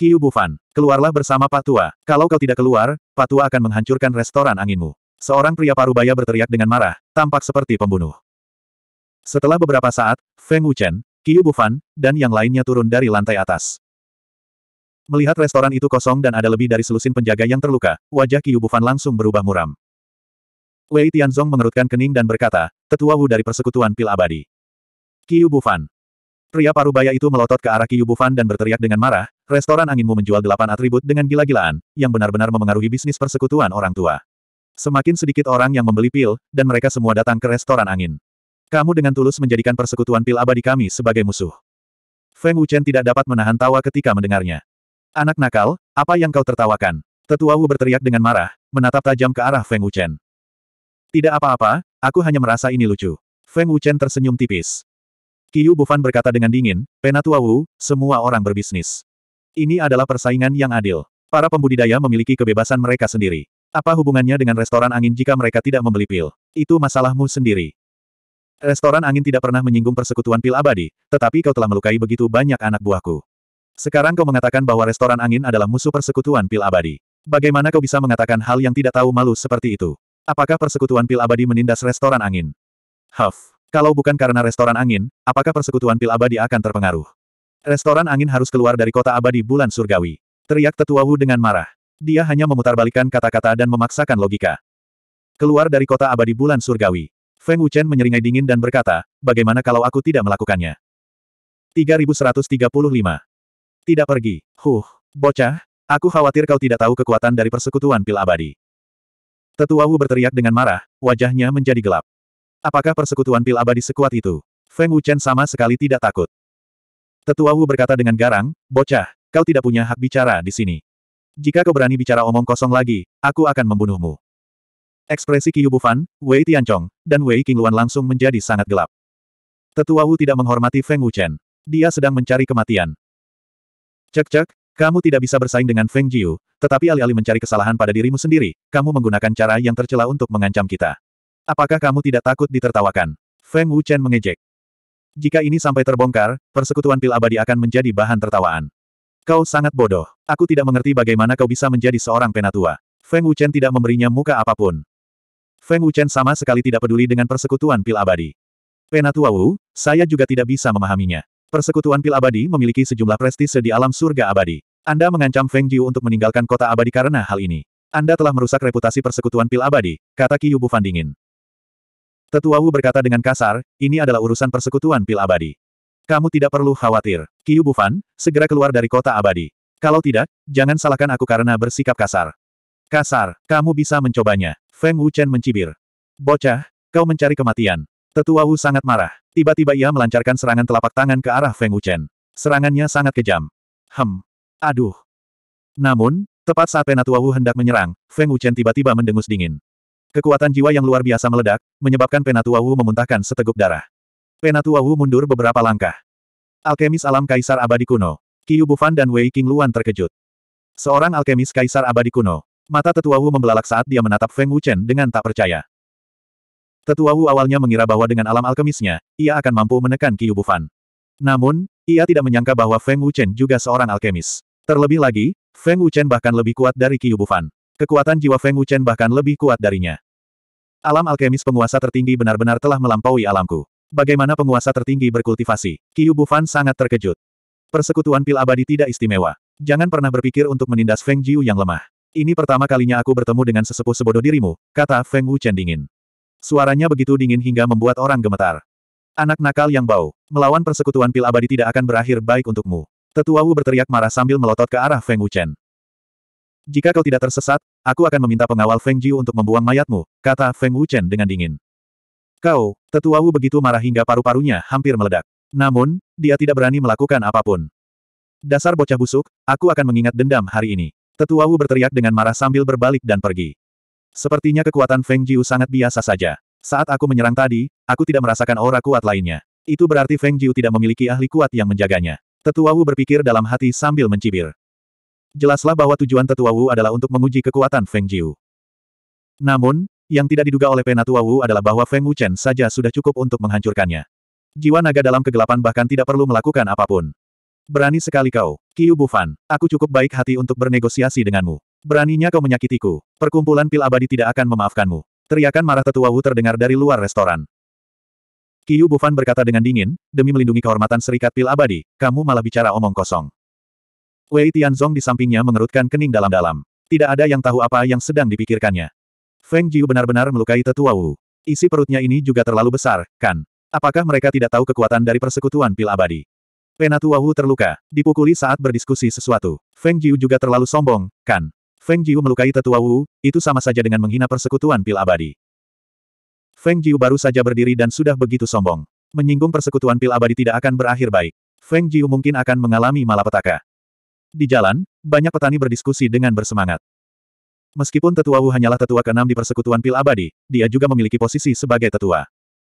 Kiyu Bufan, keluarlah bersama Patua. Kalau kau tidak keluar, Patua akan menghancurkan restoran anginmu. Seorang pria parubaya berteriak dengan marah, tampak seperti pembunuh. Setelah beberapa saat, Feng Wuchen, Kiyu Bufan, dan yang lainnya turun dari lantai atas. Melihat restoran itu kosong dan ada lebih dari selusin penjaga yang terluka, wajah Qiu Bufan langsung berubah muram. Wei Tianzong mengerutkan kening dan berkata, tetua Wu dari persekutuan pil abadi. Qiu Bufan. Pria parubaya itu melotot ke arah Qiu Bufan dan berteriak dengan marah, restoran anginmu menjual delapan atribut dengan gila-gilaan, yang benar-benar memengaruhi bisnis persekutuan orang tua. Semakin sedikit orang yang membeli pil, dan mereka semua datang ke restoran angin. Kamu dengan tulus menjadikan persekutuan pil abadi kami sebagai musuh. Feng Wuchen tidak dapat menahan tawa ketika mendengarnya. Anak nakal, apa yang kau tertawakan? Tetua Wu berteriak dengan marah, menatap tajam ke arah Feng Wuchen. Tidak apa-apa, aku hanya merasa ini lucu. Feng Wuchen tersenyum tipis. Qiu Bufan berkata dengan dingin, Penatua Wu, semua orang berbisnis. Ini adalah persaingan yang adil. Para pembudidaya memiliki kebebasan mereka sendiri. Apa hubungannya dengan restoran angin jika mereka tidak membeli pil? Itu masalahmu sendiri. Restoran angin tidak pernah menyinggung persekutuan pil abadi, tetapi kau telah melukai begitu banyak anak buahku. Sekarang kau mengatakan bahwa restoran angin adalah musuh persekutuan pil abadi. Bagaimana kau bisa mengatakan hal yang tidak tahu malu seperti itu? Apakah persekutuan pil abadi menindas restoran angin? Huff. Kalau bukan karena restoran angin, apakah persekutuan pil abadi akan terpengaruh? Restoran angin harus keluar dari kota abadi bulan surgawi. Teriak tetua Wu dengan marah. Dia hanya memutarbalikan kata-kata dan memaksakan logika. Keluar dari kota abadi bulan surgawi. Feng Wuchen menyeringai dingin dan berkata, bagaimana kalau aku tidak melakukannya? 3135 tidak pergi. Huh, bocah, aku khawatir kau tidak tahu kekuatan dari persekutuan pil abadi. Tetua Wu berteriak dengan marah, wajahnya menjadi gelap. Apakah persekutuan pil abadi sekuat itu? Feng Wuchen sama sekali tidak takut. Tetua Wu berkata dengan garang, bocah, kau tidak punya hak bicara di sini. Jika kau berani bicara omong kosong lagi, aku akan membunuhmu. Ekspresi Qiyu Bufan, Wei Tianchong, dan Wei Qingluan langsung menjadi sangat gelap. Tetua Wu tidak menghormati Feng Wuchen. Dia sedang mencari kematian. Cek-cek, kamu tidak bisa bersaing dengan Feng Jiu, tetapi alih-alih mencari kesalahan pada dirimu sendiri, kamu menggunakan cara yang tercela untuk mengancam kita. Apakah kamu tidak takut ditertawakan? Feng Wuchen mengejek. Jika ini sampai terbongkar, persekutuan pil abadi akan menjadi bahan tertawaan. Kau sangat bodoh. Aku tidak mengerti bagaimana kau bisa menjadi seorang penatua. Feng Wuchen tidak memberinya muka apapun. Feng Wuchen sama sekali tidak peduli dengan persekutuan pil abadi. Penatua Wu, saya juga tidak bisa memahaminya. Persekutuan Pil Abadi memiliki sejumlah prestise di alam surga abadi. Anda mengancam Feng Jiu untuk meninggalkan kota abadi karena hal ini. Anda telah merusak reputasi Persekutuan Pil Abadi, kata Qiyu Bufan dingin. Tetua Wu berkata dengan kasar, ini adalah urusan Persekutuan Pil Abadi. Kamu tidak perlu khawatir. Qiyu Bufan, segera keluar dari kota abadi. Kalau tidak, jangan salahkan aku karena bersikap kasar. Kasar, kamu bisa mencobanya. Feng Wuchen mencibir. Bocah, kau mencari kematian. Tetua Wu sangat marah. Tiba-tiba ia melancarkan serangan telapak tangan ke arah Feng Wuchen. Serangannya sangat kejam. Hem. Aduh. Namun, tepat saat Penatua Wu hendak menyerang, Feng Wuchen tiba-tiba mendengus dingin. Kekuatan jiwa yang luar biasa meledak, menyebabkan Penatua Wu memuntahkan seteguk darah. Penatua Wu mundur beberapa langkah. Alkemis alam Kaisar Abadi Kuno. Qiu Bufan dan Wei King Luan terkejut. Seorang alkemis Kaisar Abadi Kuno. Mata tetua Wu membelalak saat dia menatap Feng Wuchen dengan tak percaya. Tetua Wu awalnya mengira bahwa dengan alam alkemisnya, ia akan mampu menekan Qiu Bufan. Namun, ia tidak menyangka bahwa Feng Wuchen juga seorang alkemis. Terlebih lagi, Feng Wuchen bahkan lebih kuat dari Qiu Bufan. Kekuatan jiwa Feng Wuchen bahkan lebih kuat darinya. Alam alkemis penguasa tertinggi benar-benar telah melampaui alamku. Bagaimana penguasa tertinggi berkultivasi? Qiu Bufan sangat terkejut. Persekutuan pil abadi tidak istimewa. Jangan pernah berpikir untuk menindas Feng Jiu yang lemah. Ini pertama kalinya aku bertemu dengan sesepuh sebodoh dirimu, kata Feng Wuchen dingin. Suaranya begitu dingin hingga membuat orang gemetar. Anak nakal yang bau, melawan persekutuan pil abadi tidak akan berakhir baik untukmu. Tetua Wu berteriak marah sambil melotot ke arah Feng Wuchen. Jika kau tidak tersesat, aku akan meminta pengawal Feng Jiu untuk membuang mayatmu, kata Feng Wuchen dengan dingin. Kau, Tetua Wu begitu marah hingga paru-parunya hampir meledak. Namun, dia tidak berani melakukan apapun. Dasar bocah busuk, aku akan mengingat dendam hari ini. Tetua Wu berteriak dengan marah sambil berbalik dan pergi. Sepertinya kekuatan Feng Jiu sangat biasa saja. Saat aku menyerang tadi, aku tidak merasakan aura kuat lainnya. Itu berarti Feng Jiu tidak memiliki ahli kuat yang menjaganya. Tetua Wu berpikir dalam hati sambil mencibir. Jelaslah bahwa tujuan Tetua Wu adalah untuk menguji kekuatan Feng Jiu. Namun, yang tidak diduga oleh Penatua Wu adalah bahwa Feng Wuchen saja sudah cukup untuk menghancurkannya. Jiwa naga dalam kegelapan bahkan tidak perlu melakukan apapun. Berani sekali kau, Qiu Bufan. Aku cukup baik hati untuk bernegosiasi denganmu. Beraninya kau menyakitiku. Perkumpulan pil abadi tidak akan memaafkanmu. Teriakan marah tetua Wu terdengar dari luar restoran. Kiyu Bufan berkata dengan dingin, demi melindungi kehormatan serikat pil abadi, kamu malah bicara omong kosong. Wei Tianzong di sampingnya mengerutkan kening dalam-dalam. Tidak ada yang tahu apa yang sedang dipikirkannya. Feng Jiu benar-benar melukai tetua Wu. Isi perutnya ini juga terlalu besar, kan? Apakah mereka tidak tahu kekuatan dari persekutuan pil abadi? Penatua Wu terluka, dipukuli saat berdiskusi sesuatu. Feng Jiu juga terlalu sombong, kan? Feng Jiu melukai tetua Wu, itu sama saja dengan menghina persekutuan pil abadi. Feng Jiu baru saja berdiri dan sudah begitu sombong. Menyinggung persekutuan pil abadi tidak akan berakhir baik. Feng Jiu mungkin akan mengalami malapetaka. Di jalan, banyak petani berdiskusi dengan bersemangat. Meskipun tetua Wu hanyalah tetua keenam di persekutuan pil abadi, dia juga memiliki posisi sebagai tetua.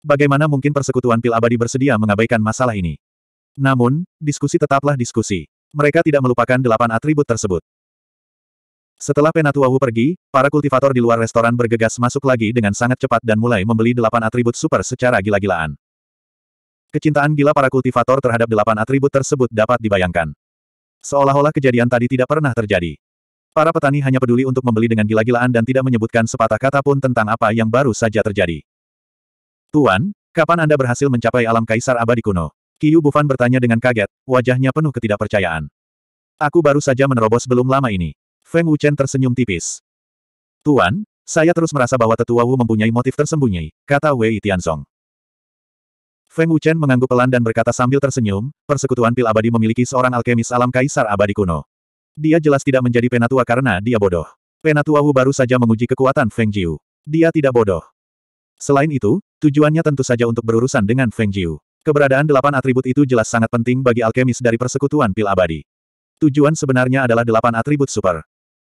Bagaimana mungkin persekutuan pil abadi bersedia mengabaikan masalah ini? Namun, diskusi tetaplah diskusi. Mereka tidak melupakan delapan atribut tersebut. Setelah Penatua Wu pergi, para kultivator di luar restoran bergegas masuk lagi dengan sangat cepat dan mulai membeli delapan atribut super secara gila-gilaan. Kecintaan gila para kultivator terhadap delapan atribut tersebut dapat dibayangkan. Seolah-olah kejadian tadi tidak pernah terjadi. Para petani hanya peduli untuk membeli dengan gila-gilaan dan tidak menyebutkan sepatah kata pun tentang apa yang baru saja terjadi. Tuan, kapan Anda berhasil mencapai alam kaisar abadi kuno? Kiyu Bufan bertanya dengan kaget, wajahnya penuh ketidakpercayaan. Aku baru saja menerobos belum lama ini. Feng Wuchen tersenyum tipis. Tuan, saya terus merasa bahwa tetua Wu mempunyai motif tersembunyi, kata Wei Tianzong. Feng Wuchen mengangguk pelan dan berkata sambil tersenyum, persekutuan pil abadi memiliki seorang alkemis alam kaisar abadi kuno. Dia jelas tidak menjadi penatua karena dia bodoh. Penatua Wu baru saja menguji kekuatan Feng Jiu. Dia tidak bodoh. Selain itu, tujuannya tentu saja untuk berurusan dengan Feng Jiu. Keberadaan delapan atribut itu jelas sangat penting bagi alkemis dari persekutuan pil abadi. Tujuan sebenarnya adalah delapan atribut super.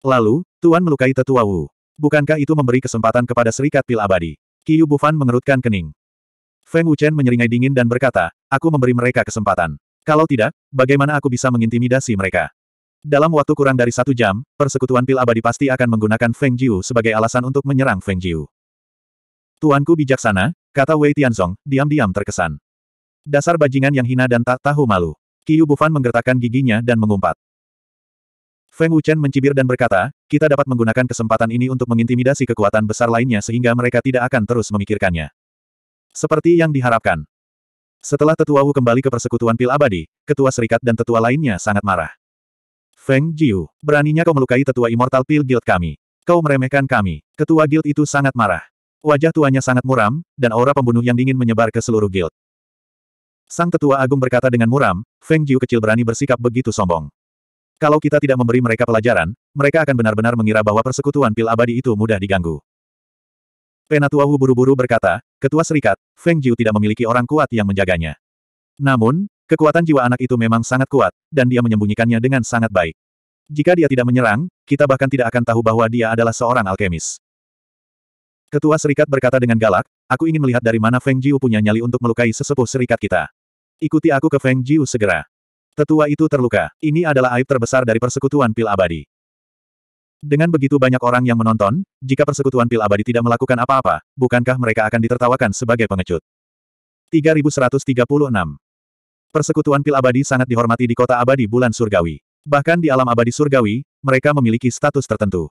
Lalu, Tuan melukai tetua Wu. Bukankah itu memberi kesempatan kepada serikat pil abadi? Qiu Bufan mengerutkan kening. Feng Wuchen menyeringai dingin dan berkata, aku memberi mereka kesempatan. Kalau tidak, bagaimana aku bisa mengintimidasi mereka? Dalam waktu kurang dari satu jam, persekutuan pil abadi pasti akan menggunakan Feng Jiu sebagai alasan untuk menyerang Feng Jiu. Tuanku bijaksana, kata Wei Tianzong, diam-diam terkesan. Dasar bajingan yang hina dan tak tahu malu. Qiu Bufan menggertakkan giginya dan mengumpat. Feng Wuchen mencibir dan berkata, kita dapat menggunakan kesempatan ini untuk mengintimidasi kekuatan besar lainnya sehingga mereka tidak akan terus memikirkannya. Seperti yang diharapkan. Setelah Tetua Wu kembali ke persekutuan pil abadi, Ketua Serikat dan Tetua lainnya sangat marah. Feng Jiu, beraninya kau melukai Tetua Immortal Pil Guild kami. Kau meremehkan kami. Ketua Guild itu sangat marah. Wajah tuanya sangat muram, dan aura pembunuh yang dingin menyebar ke seluruh guild. Sang Tetua Agung berkata dengan muram, Feng Jiu kecil berani bersikap begitu sombong. Kalau kita tidak memberi mereka pelajaran, mereka akan benar-benar mengira bahwa persekutuan pil abadi itu mudah diganggu. Penatua Wu buru-buru berkata, Ketua Serikat, Feng Jiu tidak memiliki orang kuat yang menjaganya. Namun, kekuatan jiwa anak itu memang sangat kuat, dan dia menyembunyikannya dengan sangat baik. Jika dia tidak menyerang, kita bahkan tidak akan tahu bahwa dia adalah seorang alkemis. Ketua Serikat berkata dengan galak, aku ingin melihat dari mana Feng Jiu punya nyali untuk melukai sesepuh serikat kita. Ikuti aku ke Feng Jiu segera. Tetua itu terluka. Ini adalah aib terbesar dari persekutuan pil abadi. Dengan begitu banyak orang yang menonton, jika persekutuan pil abadi tidak melakukan apa-apa, bukankah mereka akan ditertawakan sebagai pengecut? 3136 Persekutuan pil abadi sangat dihormati di kota abadi bulan surgawi. Bahkan di alam abadi surgawi, mereka memiliki status tertentu.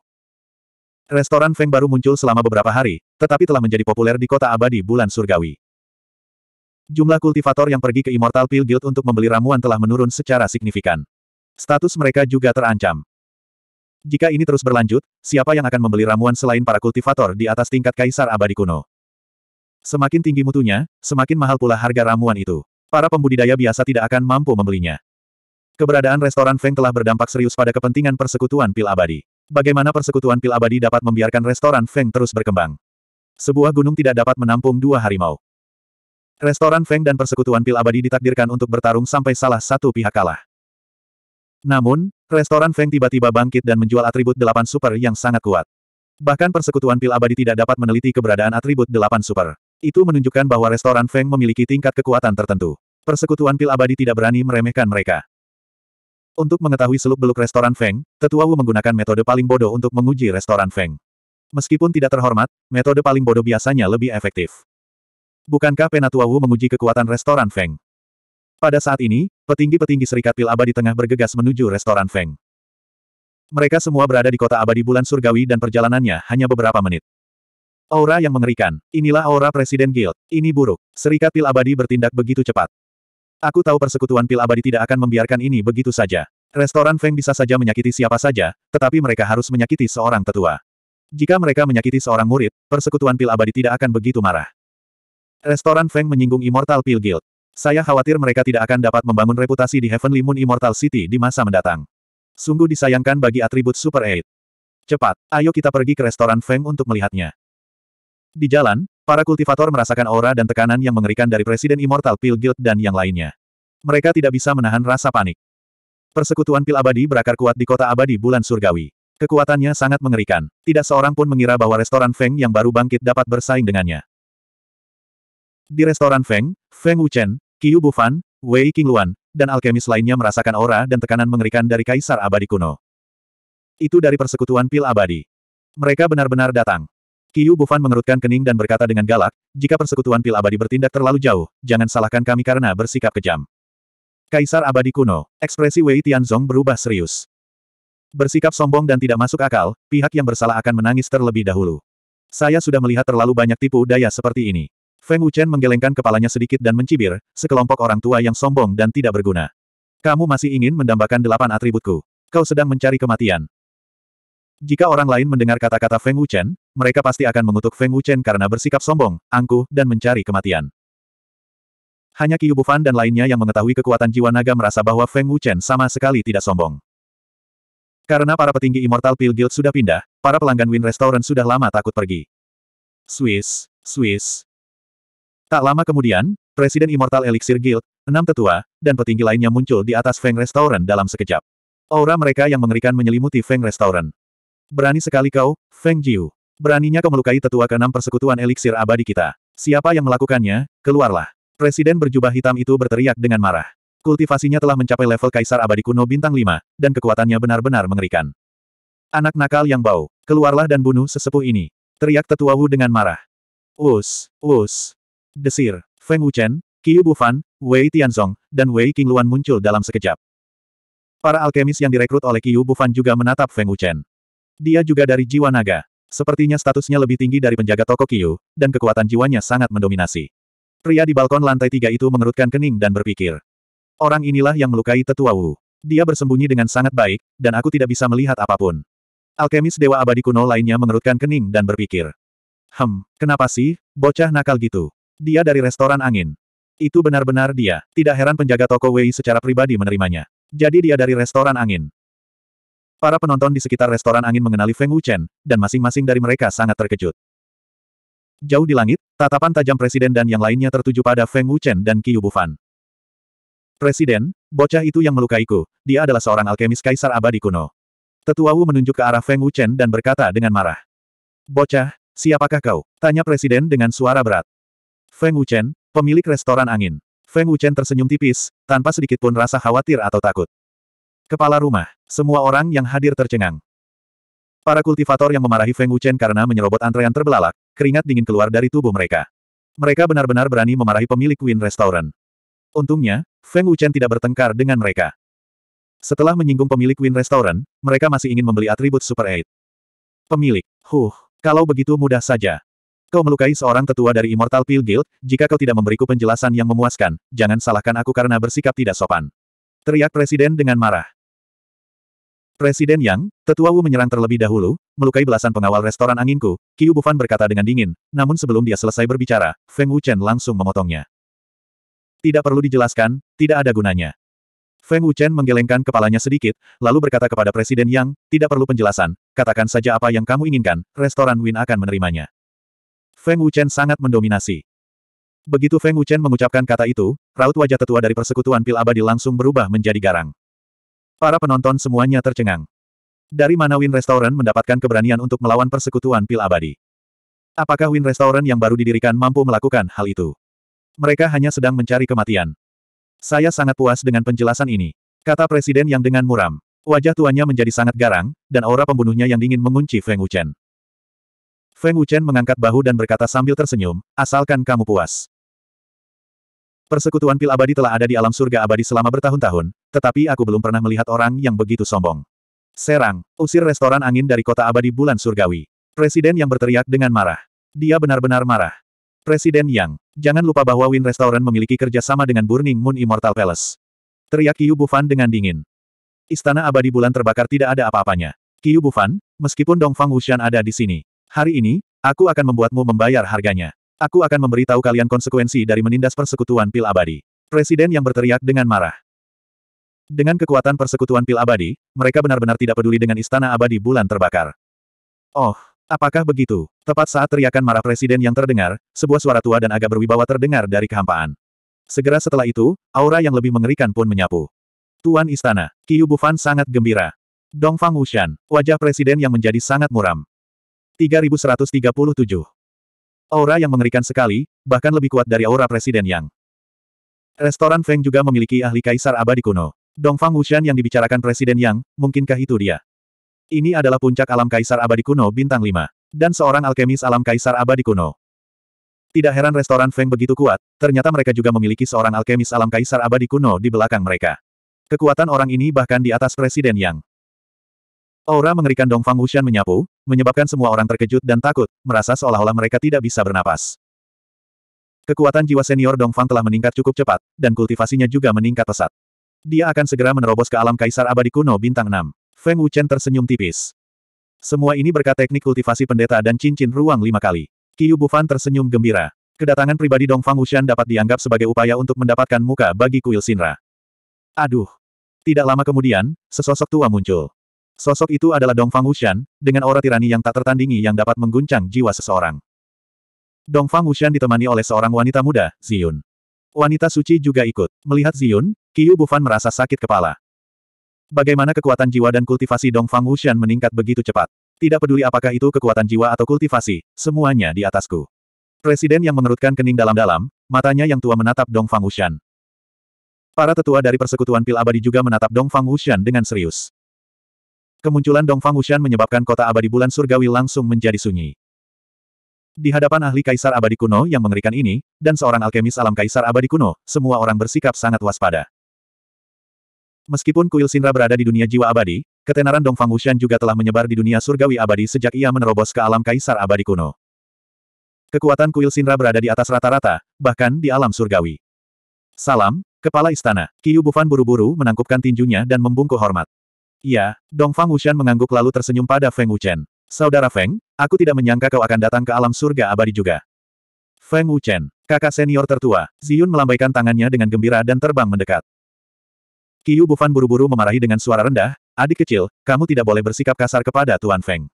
Restoran Feng baru muncul selama beberapa hari, tetapi telah menjadi populer di kota abadi bulan surgawi. Jumlah kultivator yang pergi ke Immortal Pill Guild untuk membeli ramuan telah menurun secara signifikan. Status mereka juga terancam. Jika ini terus berlanjut, siapa yang akan membeli ramuan selain para kultivator di atas tingkat kaisar abadi kuno? Semakin tinggi mutunya, semakin mahal pula harga ramuan itu. Para pembudidaya biasa tidak akan mampu membelinya. Keberadaan restoran Feng telah berdampak serius pada kepentingan persekutuan pil abadi. Bagaimana persekutuan pil abadi dapat membiarkan restoran Feng terus berkembang? Sebuah gunung tidak dapat menampung dua harimau. Restoran Feng dan persekutuan pil abadi ditakdirkan untuk bertarung sampai salah satu pihak kalah. Namun, restoran Feng tiba-tiba bangkit dan menjual atribut delapan super yang sangat kuat. Bahkan persekutuan pil abadi tidak dapat meneliti keberadaan atribut delapan super. Itu menunjukkan bahwa restoran Feng memiliki tingkat kekuatan tertentu. Persekutuan pil abadi tidak berani meremehkan mereka. Untuk mengetahui seluk-beluk restoran Feng, Tetua Wu menggunakan metode paling bodoh untuk menguji restoran Feng. Meskipun tidak terhormat, metode paling bodoh biasanya lebih efektif. Bukankah Penatua Wu menguji kekuatan restoran Feng? Pada saat ini, petinggi-petinggi Serikat Pil Abadi tengah bergegas menuju restoran Feng. Mereka semua berada di kota abadi bulan surgawi dan perjalanannya hanya beberapa menit. Aura yang mengerikan. Inilah aura Presiden Guild. Ini buruk. Serikat Pil Abadi bertindak begitu cepat. Aku tahu persekutuan Pil Abadi tidak akan membiarkan ini begitu saja. Restoran Feng bisa saja menyakiti siapa saja, tetapi mereka harus menyakiti seorang tetua. Jika mereka menyakiti seorang murid, persekutuan Pil Abadi tidak akan begitu marah. Restoran Feng menyinggung Immortal Pill Guild. Saya khawatir mereka tidak akan dapat membangun reputasi di Heavenly Moon Immortal City di masa mendatang. Sungguh disayangkan bagi atribut Super 8. Cepat, ayo kita pergi ke restoran Feng untuk melihatnya. Di jalan, para kultivator merasakan aura dan tekanan yang mengerikan dari Presiden Immortal Pill Guild dan yang lainnya. Mereka tidak bisa menahan rasa panik. Persekutuan Pil Abadi berakar kuat di kota abadi bulan surgawi. Kekuatannya sangat mengerikan. Tidak seorang pun mengira bahwa restoran Feng yang baru bangkit dapat bersaing dengannya. Di restoran Feng, Feng Wuchen, Qiu Bufan, Wei Qingluan, dan alkemis lainnya merasakan aura dan tekanan mengerikan dari kaisar abadi kuno. Itu dari persekutuan pil abadi. Mereka benar-benar datang. Qiu Bufan mengerutkan kening dan berkata dengan galak, jika persekutuan pil abadi bertindak terlalu jauh, jangan salahkan kami karena bersikap kejam. Kaisar abadi kuno, ekspresi Wei Tianzong berubah serius. Bersikap sombong dan tidak masuk akal, pihak yang bersalah akan menangis terlebih dahulu. Saya sudah melihat terlalu banyak tipu daya seperti ini. Feng Wuchen menggelengkan kepalanya sedikit dan mencibir, sekelompok orang tua yang sombong dan tidak berguna. Kamu masih ingin mendambakan delapan atributku. Kau sedang mencari kematian. Jika orang lain mendengar kata-kata Feng Wuchen, mereka pasti akan mengutuk Feng Wuchen karena bersikap sombong, angkuh, dan mencari kematian. Hanya Qiu Bufan dan lainnya yang mengetahui kekuatan jiwa naga merasa bahwa Feng Wuchen sama sekali tidak sombong. Karena para petinggi Immortal Pill Guild sudah pindah, para pelanggan Win Restaurant sudah lama takut pergi. Swiss, Swiss, Tak lama kemudian, Presiden Immortal Elixir Guild, enam tetua, dan petinggi lainnya muncul di atas Feng Restaurant dalam sekejap. Aura mereka yang mengerikan menyelimuti Feng Restaurant. Berani sekali kau, Feng Jiu. Beraninya kau melukai tetua keenam persekutuan Elixir abadi kita. Siapa yang melakukannya, keluarlah. Presiden berjubah hitam itu berteriak dengan marah. Kultivasinya telah mencapai level kaisar abadi kuno bintang 5, dan kekuatannya benar-benar mengerikan. Anak nakal yang bau, keluarlah dan bunuh sesepuh ini. Teriak tetua Wu dengan marah. Us, us, Desir, Feng Wuchen, Qiu Bufan, Wei Tianzong, dan Wei Qingluan muncul dalam sekejap. Para alkemis yang direkrut oleh Qiu Bufan juga menatap Feng Wuchen. Dia juga dari jiwa naga. Sepertinya statusnya lebih tinggi dari penjaga toko Qiu, dan kekuatan jiwanya sangat mendominasi. Pria di balkon lantai tiga itu mengerutkan kening dan berpikir. Orang inilah yang melukai tetua Wu. Dia bersembunyi dengan sangat baik, dan aku tidak bisa melihat apapun. Alkemis dewa abadi kuno lainnya mengerutkan kening dan berpikir. Hem, kenapa sih, bocah nakal gitu? Dia dari restoran angin. Itu benar-benar dia. Tidak heran penjaga toko Wei secara pribadi menerimanya. Jadi dia dari restoran angin. Para penonton di sekitar restoran angin mengenali Feng Wuchen, dan masing-masing dari mereka sangat terkejut. Jauh di langit, tatapan tajam Presiden dan yang lainnya tertuju pada Feng Wuchen dan Qiu Bufan. Presiden, bocah itu yang melukaiku, dia adalah seorang alkemis kaisar abadi kuno. Tetua Wu menunjuk ke arah Feng Wuchen dan berkata dengan marah. Bocah, siapakah kau? Tanya Presiden dengan suara berat. Feng Wuchen, pemilik restoran angin. Feng Wuchen tersenyum tipis, tanpa sedikitpun rasa khawatir atau takut. Kepala rumah, semua orang yang hadir tercengang. Para kultivator yang memarahi Feng Wuchen karena menyerobot antrean terbelalak, keringat dingin keluar dari tubuh mereka. Mereka benar-benar berani memarahi pemilik Win Restaurant. Untungnya, Feng Wuchen tidak bertengkar dengan mereka. Setelah menyinggung pemilik Win Restaurant, mereka masih ingin membeli atribut Super Eight. Pemilik, huh, kalau begitu mudah saja. Kau melukai seorang tetua dari Immortal Peel Guild, jika kau tidak memberiku penjelasan yang memuaskan, jangan salahkan aku karena bersikap tidak sopan. Teriak Presiden dengan marah. Presiden Yang, Tetua Wu menyerang terlebih dahulu, melukai belasan pengawal restoran anginku, Qiu Bufan berkata dengan dingin, namun sebelum dia selesai berbicara, Feng Wuchen langsung memotongnya. Tidak perlu dijelaskan, tidak ada gunanya. Feng Wuchen menggelengkan kepalanya sedikit, lalu berkata kepada Presiden Yang, tidak perlu penjelasan, katakan saja apa yang kamu inginkan, restoran Win akan menerimanya. Feng Wuchen sangat mendominasi. Begitu Feng Wuchen mengucapkan kata itu, raut wajah tetua dari persekutuan pil abadi langsung berubah menjadi garang. Para penonton semuanya tercengang. Dari mana Win Restoran mendapatkan keberanian untuk melawan persekutuan pil abadi? Apakah Win Restoran yang baru didirikan mampu melakukan hal itu? Mereka hanya sedang mencari kematian. Saya sangat puas dengan penjelasan ini. Kata presiden yang dengan muram. Wajah tuanya menjadi sangat garang, dan aura pembunuhnya yang dingin mengunci Feng Wuchen. Feng Wuchen mengangkat bahu dan berkata sambil tersenyum, asalkan kamu puas. Persekutuan pil abadi telah ada di alam surga abadi selama bertahun-tahun, tetapi aku belum pernah melihat orang yang begitu sombong. Serang, usir restoran angin dari kota abadi bulan surgawi. Presiden yang berteriak dengan marah. Dia benar-benar marah. Presiden Yang, jangan lupa bahwa Win Restoran memiliki kerjasama dengan Burning Moon Immortal Palace. Teriak Qiu Bufan dengan dingin. Istana abadi bulan terbakar tidak ada apa-apanya. Qiu Bufan, meskipun Dongfang Wushan ada di sini, Hari ini, aku akan membuatmu membayar harganya. Aku akan memberitahu kalian konsekuensi dari menindas persekutuan pil abadi. Presiden yang berteriak dengan marah. Dengan kekuatan persekutuan pil abadi, mereka benar-benar tidak peduli dengan istana abadi bulan terbakar. Oh, apakah begitu? Tepat saat teriakan marah presiden yang terdengar, sebuah suara tua dan agak berwibawa terdengar dari kehampaan. Segera setelah itu, aura yang lebih mengerikan pun menyapu. Tuan Istana, Qiu Bufan sangat gembira. Dongfang Wushan, wajah presiden yang menjadi sangat muram. 3137. Aura yang mengerikan sekali, bahkan lebih kuat dari aura Presiden Yang. Restoran Feng juga memiliki ahli kaisar abadi kuno. Dongfang Wushan yang dibicarakan Presiden Yang, mungkinkah itu dia? Ini adalah puncak alam kaisar abadi kuno bintang 5. Dan seorang alkemis alam kaisar abadi kuno. Tidak heran restoran Feng begitu kuat, ternyata mereka juga memiliki seorang alkemis alam kaisar abadi kuno di belakang mereka. Kekuatan orang ini bahkan di atas Presiden Yang. Aura mengerikan Dong Fang Wuxian menyapu, menyebabkan semua orang terkejut dan takut, merasa seolah-olah mereka tidak bisa bernapas. Kekuatan jiwa senior Dong Fang telah meningkat cukup cepat, dan kultivasinya juga meningkat pesat. Dia akan segera menerobos ke alam kaisar abadi kuno bintang 6. Feng Wuchen tersenyum tipis. Semua ini berkat teknik kultivasi pendeta dan cincin ruang lima kali. Qiu Bufan tersenyum gembira. Kedatangan pribadi Dong Fang Wuxian dapat dianggap sebagai upaya untuk mendapatkan muka bagi kuil Sinra. Aduh. Tidak lama kemudian, sesosok tua muncul. Sosok itu adalah Dong Fang Wushan, dengan aura tirani yang tak tertandingi yang dapat mengguncang jiwa seseorang. Dong Fang Wushan ditemani oleh seorang wanita muda, Ziyun. Wanita suci juga ikut. Melihat Ziyun, Qiu Bufan merasa sakit kepala. Bagaimana kekuatan jiwa dan kultivasi Dong Fang Wushan meningkat begitu cepat? Tidak peduli apakah itu kekuatan jiwa atau kultivasi, semuanya di atasku. Presiden yang mengerutkan kening dalam-dalam, matanya yang tua menatap Dong Fang Wushan. Para tetua dari persekutuan pil abadi juga menatap Dong Fang Wushan dengan serius. Kemunculan Dongfang Wushan menyebabkan kota abadi bulan surgawi langsung menjadi sunyi. Di hadapan ahli kaisar abadi kuno yang mengerikan ini, dan seorang alkemis alam kaisar abadi kuno, semua orang bersikap sangat waspada. Meskipun kuil Sinra berada di dunia jiwa abadi, ketenaran Dongfang Wushan juga telah menyebar di dunia surgawi abadi sejak ia menerobos ke alam kaisar abadi kuno. Kekuatan kuil Sinra berada di atas rata-rata, bahkan di alam surgawi. Salam, Kepala Istana. Kiyu Bufan buru-buru menangkupkan tinjunya dan membungkuk hormat. Iya, Dongfang Wushan mengangguk lalu tersenyum pada Feng Wuchen. Saudara Feng, aku tidak menyangka kau akan datang ke alam surga abadi juga. Feng Wuchen, kakak senior tertua, Ziyun melambaikan tangannya dengan gembira dan terbang mendekat. Qiu Bufan buru-buru memarahi dengan suara rendah, adik kecil, kamu tidak boleh bersikap kasar kepada Tuan Feng.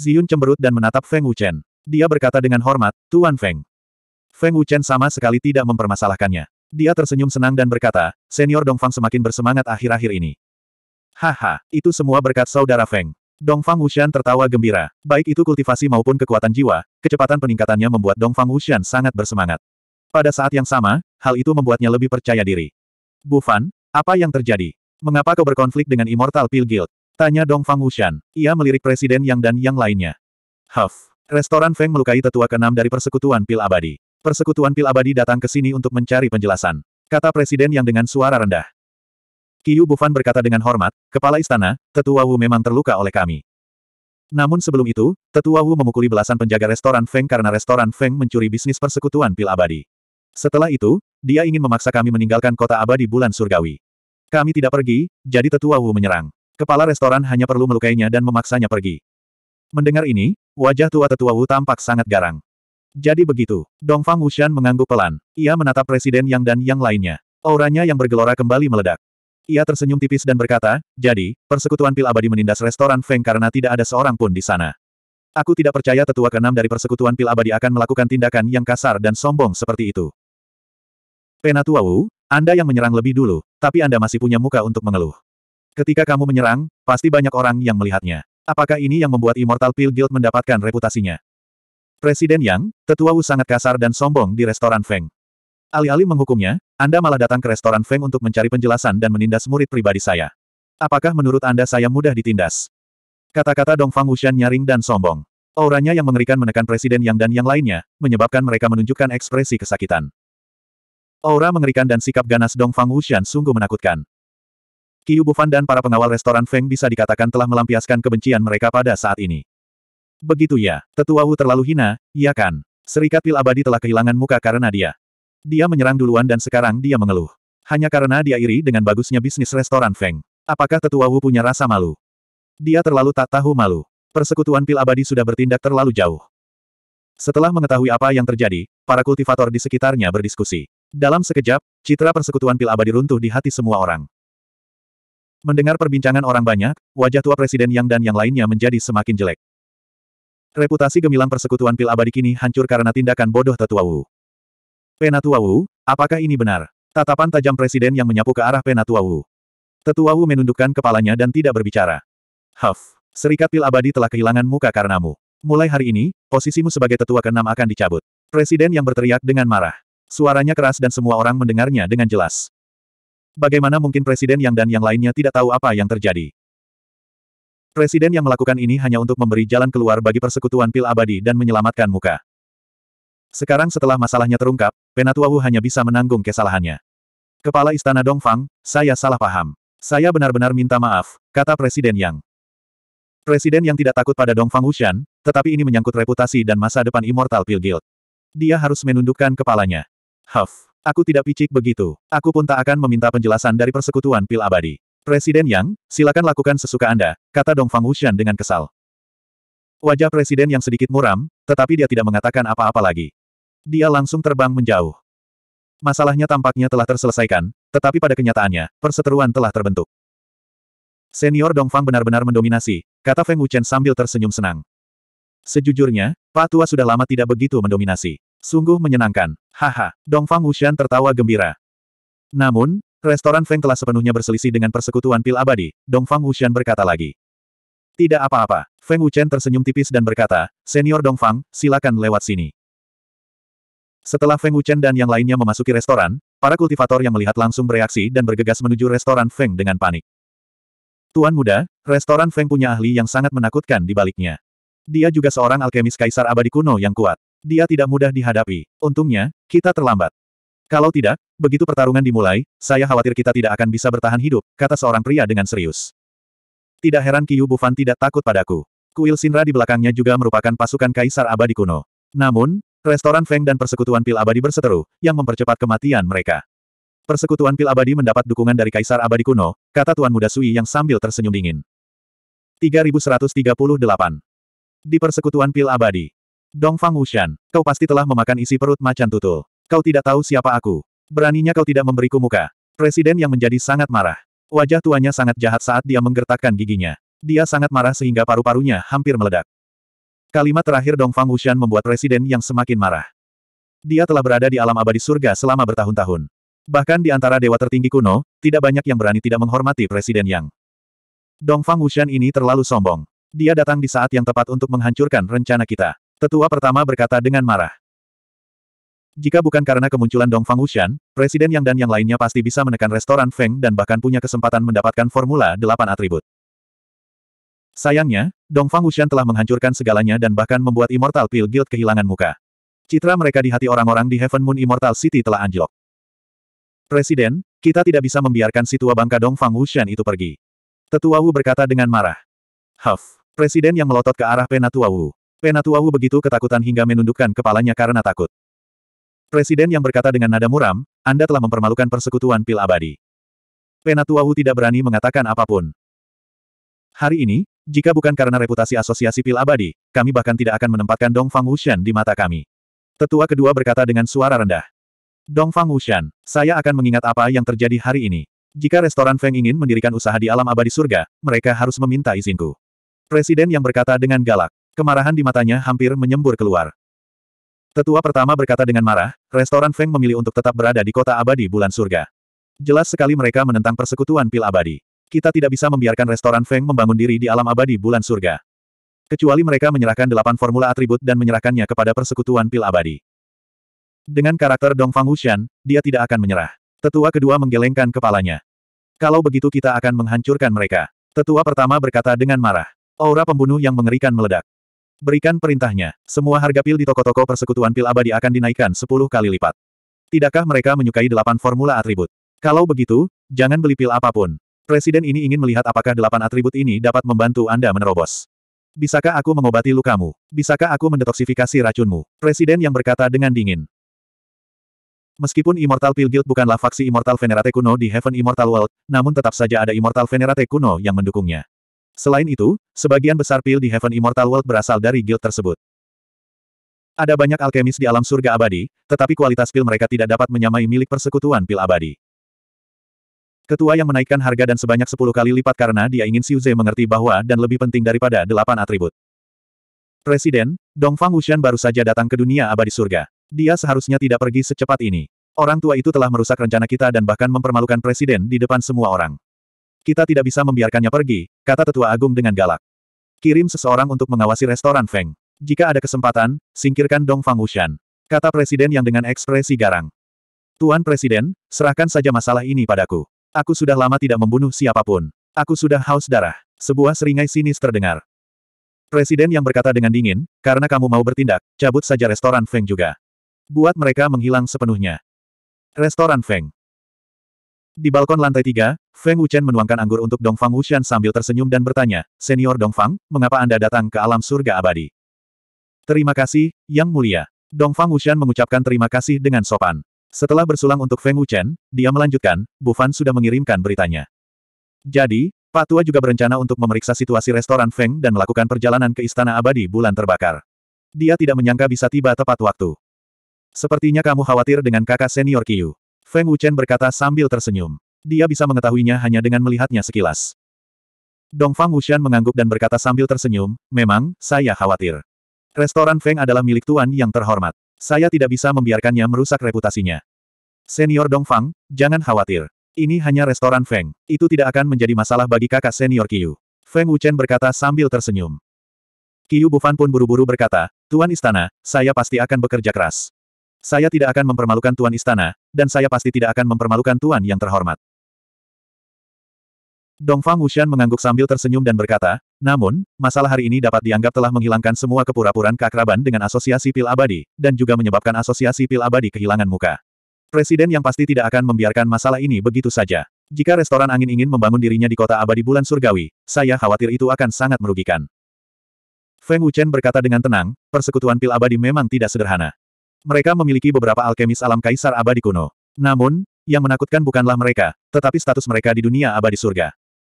Ziyun cemberut dan menatap Feng Wuchen. Dia berkata dengan hormat, Tuan Feng. Feng Wuchen sama sekali tidak mempermasalahkannya. Dia tersenyum senang dan berkata, senior Dongfang semakin bersemangat akhir-akhir ini. Haha, itu semua berkat saudara Feng. Dong Fang Wuxian tertawa gembira. Baik itu kultivasi maupun kekuatan jiwa, kecepatan peningkatannya membuat Dong Fang Wuxian sangat bersemangat. Pada saat yang sama, hal itu membuatnya lebih percaya diri. Bu Fan, apa yang terjadi? Mengapa kau berkonflik dengan Immortal Pill Guild? Tanya Dong Fang Wuxian. Ia melirik Presiden Yang dan yang lainnya. Huff. Restoran Feng melukai tetua keenam dari Persekutuan Pil Abadi. Persekutuan Pil Abadi datang ke sini untuk mencari penjelasan. Kata Presiden Yang dengan suara rendah. Qiu Bufan berkata dengan hormat, Kepala Istana, Tetua Wu memang terluka oleh kami. Namun sebelum itu, Tetua Wu memukuli belasan penjaga restoran Feng karena restoran Feng mencuri bisnis persekutuan pil abadi. Setelah itu, dia ingin memaksa kami meninggalkan kota abadi bulan surgawi. Kami tidak pergi, jadi Tetua Wu menyerang. Kepala restoran hanya perlu melukainya dan memaksanya pergi. Mendengar ini, wajah tua Tetua Wu tampak sangat garang. Jadi begitu, Dongfang Wushan mengangguk pelan. Ia menatap Presiden Yang dan Yang lainnya. Auranya yang bergelora kembali meledak. Ia tersenyum tipis dan berkata, jadi, persekutuan pil abadi menindas restoran Feng karena tidak ada seorang pun di sana. Aku tidak percaya tetua keenam dari persekutuan pil abadi akan melakukan tindakan yang kasar dan sombong seperti itu. Penatua Wu, Anda yang menyerang lebih dulu, tapi Anda masih punya muka untuk mengeluh. Ketika kamu menyerang, pasti banyak orang yang melihatnya. Apakah ini yang membuat Immortal Pil Guild mendapatkan reputasinya? Presiden Yang, Tetua Wu sangat kasar dan sombong di restoran Feng. Alih-alih menghukumnya, Anda malah datang ke restoran Feng untuk mencari penjelasan dan menindas murid pribadi saya. Apakah menurut Anda saya mudah ditindas? Kata-kata Dong Fang nyaring dan sombong. Auranya yang mengerikan menekan Presiden Yang dan yang lainnya, menyebabkan mereka menunjukkan ekspresi kesakitan. Aura mengerikan dan sikap ganas Dong Fang sungguh menakutkan. Qiu Bufan dan para pengawal restoran Feng bisa dikatakan telah melampiaskan kebencian mereka pada saat ini. Begitu ya, tetua Wu terlalu hina, iya kan? Serikat Pil Abadi telah kehilangan muka karena dia. Dia menyerang duluan dan sekarang dia mengeluh. Hanya karena dia iri dengan bagusnya bisnis restoran Feng. Apakah tetua Wu punya rasa malu? Dia terlalu tak tahu malu. Persekutuan pil abadi sudah bertindak terlalu jauh. Setelah mengetahui apa yang terjadi, para kultivator di sekitarnya berdiskusi. Dalam sekejap, citra persekutuan pil abadi runtuh di hati semua orang. Mendengar perbincangan orang banyak, wajah tua Presiden Yang dan yang lainnya menjadi semakin jelek. Reputasi gemilang persekutuan pil abadi kini hancur karena tindakan bodoh tetua Wu. Penatua Wu, apakah ini benar? Tatapan tajam presiden yang menyapu ke arah Penatua Wu. Tetua Wu menundukkan kepalanya dan tidak berbicara. Huff, serikat pil abadi telah kehilangan muka karenamu. Mulai hari ini, posisimu sebagai tetua keenam akan dicabut. Presiden yang berteriak dengan marah. Suaranya keras dan semua orang mendengarnya dengan jelas. Bagaimana mungkin presiden yang dan yang lainnya tidak tahu apa yang terjadi? Presiden yang melakukan ini hanya untuk memberi jalan keluar bagi persekutuan pil abadi dan menyelamatkan muka. Sekarang setelah masalahnya terungkap, Penatua Wu hanya bisa menanggung kesalahannya. Kepala Istana Dongfang, saya salah paham. Saya benar-benar minta maaf, kata Presiden Yang. Presiden yang tidak takut pada Dongfang Wushan, tetapi ini menyangkut reputasi dan masa depan Immortal Pill Guild. Dia harus menundukkan kepalanya. Huff, aku tidak picik begitu. Aku pun tak akan meminta penjelasan dari persekutuan pil abadi. Presiden Yang, silakan lakukan sesuka Anda, kata Dongfang Wushan dengan kesal. Wajah Presiden yang sedikit muram, tetapi dia tidak mengatakan apa-apa lagi. Dia langsung terbang menjauh. Masalahnya tampaknya telah terselesaikan, tetapi pada kenyataannya, perseteruan telah terbentuk. Senior Dongfang benar-benar mendominasi, kata Feng Wuchen sambil tersenyum senang. Sejujurnya, Pak Tua sudah lama tidak begitu mendominasi. Sungguh menyenangkan. Haha, Dongfang Wuxian tertawa gembira. Namun, restoran Feng telah sepenuhnya berselisih dengan persekutuan pil abadi, Dongfang Wuxian berkata lagi. Tidak apa-apa, Feng Wuchen tersenyum tipis dan berkata, Senior Dongfang, silakan lewat sini. Setelah Feng Wuchen dan yang lainnya memasuki restoran, para kultivator yang melihat langsung bereaksi dan bergegas menuju restoran Feng dengan panik. Tuan muda, restoran Feng punya ahli yang sangat menakutkan di baliknya. Dia juga seorang alkemis kaisar abadi kuno yang kuat. Dia tidak mudah dihadapi. Untungnya, kita terlambat. Kalau tidak, begitu pertarungan dimulai, saya khawatir kita tidak akan bisa bertahan hidup, kata seorang pria dengan serius. Tidak heran Kiyu Bufan tidak takut padaku. Kuil Sinra di belakangnya juga merupakan pasukan kaisar abadi kuno. Namun, Restoran Feng dan Persekutuan Pil Abadi berseteru, yang mempercepat kematian mereka. Persekutuan Pil Abadi mendapat dukungan dari Kaisar Abadi kuno, kata Tuan Muda Sui yang sambil tersenyum dingin. 3138. Di Persekutuan Pil Abadi. Dongfang Wushan, kau pasti telah memakan isi perut macan tutul. Kau tidak tahu siapa aku. Beraninya kau tidak memberiku muka. Presiden yang menjadi sangat marah. Wajah tuanya sangat jahat saat dia menggertakkan giginya. Dia sangat marah sehingga paru-parunya hampir meledak. Kalimat terakhir Dong Fang Wushan membuat Presiden yang semakin marah. Dia telah berada di alam abadi surga selama bertahun-tahun. Bahkan di antara dewa tertinggi kuno, tidak banyak yang berani tidak menghormati Presiden Yang. Dong Fang Wushan ini terlalu sombong. Dia datang di saat yang tepat untuk menghancurkan rencana kita. Tetua pertama berkata dengan marah. Jika bukan karena kemunculan Dong Fang Wushan, Presiden Yang dan yang lainnya pasti bisa menekan restoran Feng dan bahkan punya kesempatan mendapatkan formula delapan atribut. Sayangnya, Dongfang Wushan telah menghancurkan segalanya dan bahkan membuat Immortal Pill Guild kehilangan muka. Citra mereka di hati orang-orang di Heaven Moon Immortal City telah anjlok. Presiden, kita tidak bisa membiarkan si tua bangka Dongfang Wushan itu pergi. Tetua Wu berkata dengan marah. Huff, presiden yang melotot ke arah Penatua Wu. Penatua Wu begitu ketakutan hingga menundukkan kepalanya karena takut. Presiden yang berkata dengan nada muram, Anda telah mempermalukan persekutuan pil abadi. Penatua Wu tidak berani mengatakan apapun. Hari ini, jika bukan karena reputasi asosiasi pil abadi, kami bahkan tidak akan menempatkan Dong Fang Wushan di mata kami. Tetua kedua berkata dengan suara rendah. Dong Fang Wushan, saya akan mengingat apa yang terjadi hari ini. Jika restoran Feng ingin mendirikan usaha di alam abadi surga, mereka harus meminta izinku. Presiden yang berkata dengan galak. Kemarahan di matanya hampir menyembur keluar. Tetua pertama berkata dengan marah, restoran Feng memilih untuk tetap berada di kota abadi bulan surga. Jelas sekali mereka menentang persekutuan pil abadi. Kita tidak bisa membiarkan restoran Feng membangun diri di alam abadi bulan surga. Kecuali mereka menyerahkan delapan formula atribut dan menyerahkannya kepada persekutuan pil abadi. Dengan karakter Dongfang Wushan, dia tidak akan menyerah. Tetua kedua menggelengkan kepalanya. Kalau begitu kita akan menghancurkan mereka. Tetua pertama berkata dengan marah. Aura pembunuh yang mengerikan meledak. Berikan perintahnya. Semua harga pil di toko-toko persekutuan pil abadi akan dinaikkan 10 kali lipat. Tidakkah mereka menyukai delapan formula atribut? Kalau begitu, jangan beli pil apapun. Presiden ini ingin melihat apakah delapan atribut ini dapat membantu Anda menerobos. Bisakah aku mengobati lukamu? Bisakah aku mendetoksifikasi racunmu? Presiden yang berkata dengan dingin. Meskipun Immortal Pill Guild bukanlah faksi Immortal Venerate kuno di Heaven Immortal World, namun tetap saja ada Immortal Venerate kuno yang mendukungnya. Selain itu, sebagian besar pil di Heaven Immortal World berasal dari guild tersebut. Ada banyak alkemis di alam surga abadi, tetapi kualitas pil mereka tidak dapat menyamai milik persekutuan pil abadi. Ketua yang menaikkan harga dan sebanyak 10 kali lipat karena dia ingin Xiu Zhe mengerti bahwa dan lebih penting daripada delapan atribut. Presiden, Dongfang Wuxian baru saja datang ke dunia abadi surga. Dia seharusnya tidak pergi secepat ini. Orang tua itu telah merusak rencana kita dan bahkan mempermalukan presiden di depan semua orang. Kita tidak bisa membiarkannya pergi, kata tetua agung dengan galak. Kirim seseorang untuk mengawasi restoran Feng. Jika ada kesempatan, singkirkan Dongfang Wuxian. Kata presiden yang dengan ekspresi garang. Tuan Presiden, serahkan saja masalah ini padaku. Aku sudah lama tidak membunuh siapapun. Aku sudah haus darah. Sebuah seringai sinis terdengar. Presiden yang berkata dengan dingin, karena kamu mau bertindak, cabut saja restoran Feng juga. Buat mereka menghilang sepenuhnya. Restoran Feng. Di balkon lantai tiga, Feng Wuchen menuangkan anggur untuk Dongfang Wushan sambil tersenyum dan bertanya, Senior Dongfang, mengapa Anda datang ke alam surga abadi? Terima kasih, Yang Mulia. Dongfang Wushan mengucapkan terima kasih dengan sopan. Setelah bersulang untuk Feng Wuchen, dia melanjutkan, Bu Fan sudah mengirimkan beritanya. Jadi, Pak Tua juga berencana untuk memeriksa situasi restoran Feng dan melakukan perjalanan ke Istana Abadi bulan terbakar. Dia tidak menyangka bisa tiba tepat waktu. Sepertinya kamu khawatir dengan kakak senior Qiu. Feng Wuchen berkata sambil tersenyum. Dia bisa mengetahuinya hanya dengan melihatnya sekilas. Dongfang Wuxian mengangguk dan berkata sambil tersenyum, memang, saya khawatir. Restoran Feng adalah milik Tuan yang terhormat. Saya tidak bisa membiarkannya merusak reputasinya. Senior Dongfang, jangan khawatir. Ini hanya restoran Feng. Itu tidak akan menjadi masalah bagi kakak senior Qiu. Feng Wuchen berkata sambil tersenyum. Qiu Bufan pun buru-buru berkata, Tuan Istana, saya pasti akan bekerja keras. Saya tidak akan mempermalukan Tuan Istana, dan saya pasti tidak akan mempermalukan Tuan yang terhormat. Dongfang Wushan mengangguk sambil tersenyum dan berkata, namun, masalah hari ini dapat dianggap telah menghilangkan semua kepura-puraan keakraban dengan asosiasi pil abadi, dan juga menyebabkan asosiasi pil abadi kehilangan muka. Presiden yang pasti tidak akan membiarkan masalah ini begitu saja. Jika restoran angin ingin membangun dirinya di kota abadi bulan surgawi, saya khawatir itu akan sangat merugikan. Feng Wuchen berkata dengan tenang, persekutuan pil abadi memang tidak sederhana. Mereka memiliki beberapa alkemis alam kaisar abadi kuno. Namun, yang menakutkan bukanlah mereka, tetapi status mereka di dunia abadi surga.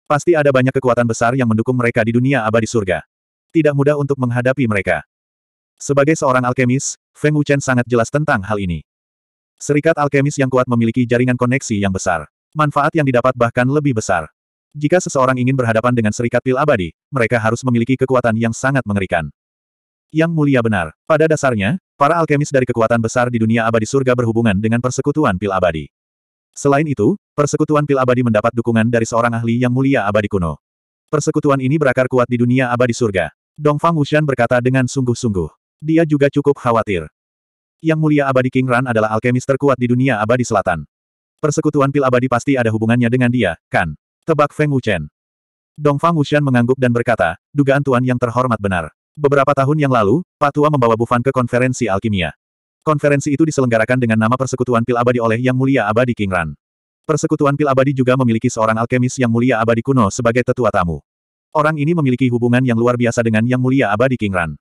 Pasti ada banyak kekuatan besar yang mendukung mereka di dunia abadi surga. Tidak mudah untuk menghadapi mereka. Sebagai seorang alkemis, Feng Wuchen sangat jelas tentang hal ini. Serikat alkemis yang kuat memiliki jaringan koneksi yang besar. Manfaat yang didapat bahkan lebih besar. Jika seseorang ingin berhadapan dengan serikat pil abadi, mereka harus memiliki kekuatan yang sangat mengerikan. Yang mulia benar, pada dasarnya, para alkemis dari kekuatan besar di dunia abadi surga berhubungan dengan persekutuan pil abadi. Selain itu, persekutuan pil abadi mendapat dukungan dari seorang ahli yang mulia abadi kuno. Persekutuan ini berakar kuat di dunia abadi surga. Dongfang Wushan berkata dengan sungguh-sungguh. Dia juga cukup khawatir. Yang mulia abadi King Ran adalah alkemis terkuat di dunia abadi selatan. Persekutuan pil abadi pasti ada hubungannya dengan dia, kan? Tebak Feng Wuchen. Dongfang Wushan mengangguk dan berkata, dugaan Tuan yang terhormat benar. Beberapa tahun yang lalu, Patua membawa Bufan ke konferensi alkimia. Konferensi itu diselenggarakan dengan nama Persekutuan Pil Abadi oleh Yang Mulia Abadi King Ran. Persekutuan Pil Abadi juga memiliki seorang alkemis Yang Mulia Abadi kuno sebagai tetua tamu. Orang ini memiliki hubungan yang luar biasa dengan Yang Mulia Abadi King Ran.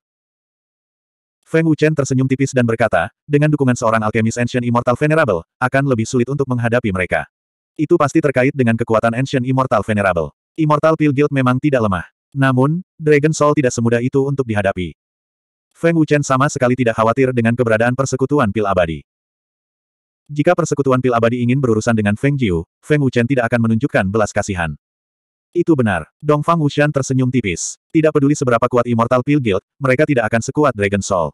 Feng Wuchen tersenyum tipis dan berkata, dengan dukungan seorang alkemis Ancient Immortal Venerable, akan lebih sulit untuk menghadapi mereka. Itu pasti terkait dengan kekuatan Ancient Immortal Venerable. Immortal Pil Guild memang tidak lemah. Namun, Dragon Soul tidak semudah itu untuk dihadapi. Feng Wuchen sama sekali tidak khawatir dengan keberadaan persekutuan pil abadi. Jika persekutuan pil abadi ingin berurusan dengan Feng Jiu, Feng Wuchen tidak akan menunjukkan belas kasihan. Itu benar. Dong Fang Wuxian tersenyum tipis. Tidak peduli seberapa kuat Immortal Pil Guild, mereka tidak akan sekuat Dragon Soul.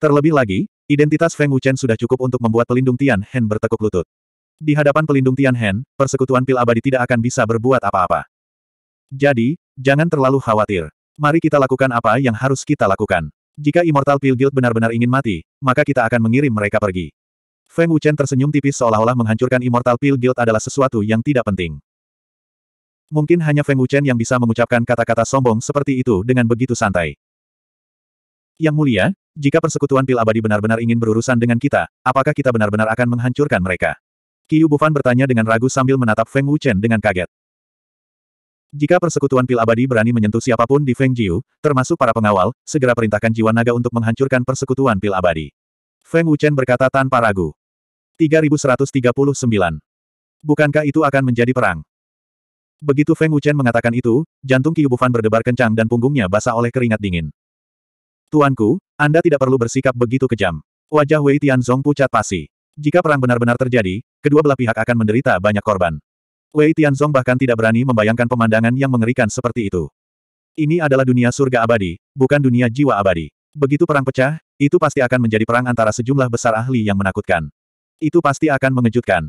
Terlebih lagi, identitas Feng Wuchen sudah cukup untuk membuat pelindung Tian Hen bertekuk lutut. Di hadapan pelindung Tian Hen, persekutuan pil abadi tidak akan bisa berbuat apa-apa. Jadi, jangan terlalu khawatir. Mari kita lakukan apa yang harus kita lakukan. Jika Immortal Pill Guild benar-benar ingin mati, maka kita akan mengirim mereka pergi. Feng Wuchen tersenyum tipis seolah-olah menghancurkan Immortal Pill Guild adalah sesuatu yang tidak penting. Mungkin hanya Feng Wuchen yang bisa mengucapkan kata-kata sombong seperti itu dengan begitu santai. Yang mulia, jika persekutuan pil abadi benar-benar ingin berurusan dengan kita, apakah kita benar-benar akan menghancurkan mereka? Qiu Bufan bertanya dengan ragu sambil menatap Feng Wuchen dengan kaget. Jika persekutuan pil abadi berani menyentuh siapapun di Feng Jiu, termasuk para pengawal, segera perintahkan jiwa naga untuk menghancurkan persekutuan pil abadi. Feng Wuchen berkata tanpa ragu. 3139. Bukankah itu akan menjadi perang? Begitu Feng Wuchen mengatakan itu, jantung Qiu Bufan berdebar kencang dan punggungnya basah oleh keringat dingin. Tuanku, Anda tidak perlu bersikap begitu kejam. Wajah Wei Tianzong pucat pasi. Jika perang benar-benar terjadi, kedua belah pihak akan menderita banyak korban. Wei Tianzong bahkan tidak berani membayangkan pemandangan yang mengerikan seperti itu. Ini adalah dunia surga abadi, bukan dunia jiwa abadi. Begitu perang pecah, itu pasti akan menjadi perang antara sejumlah besar ahli yang menakutkan. Itu pasti akan mengejutkan.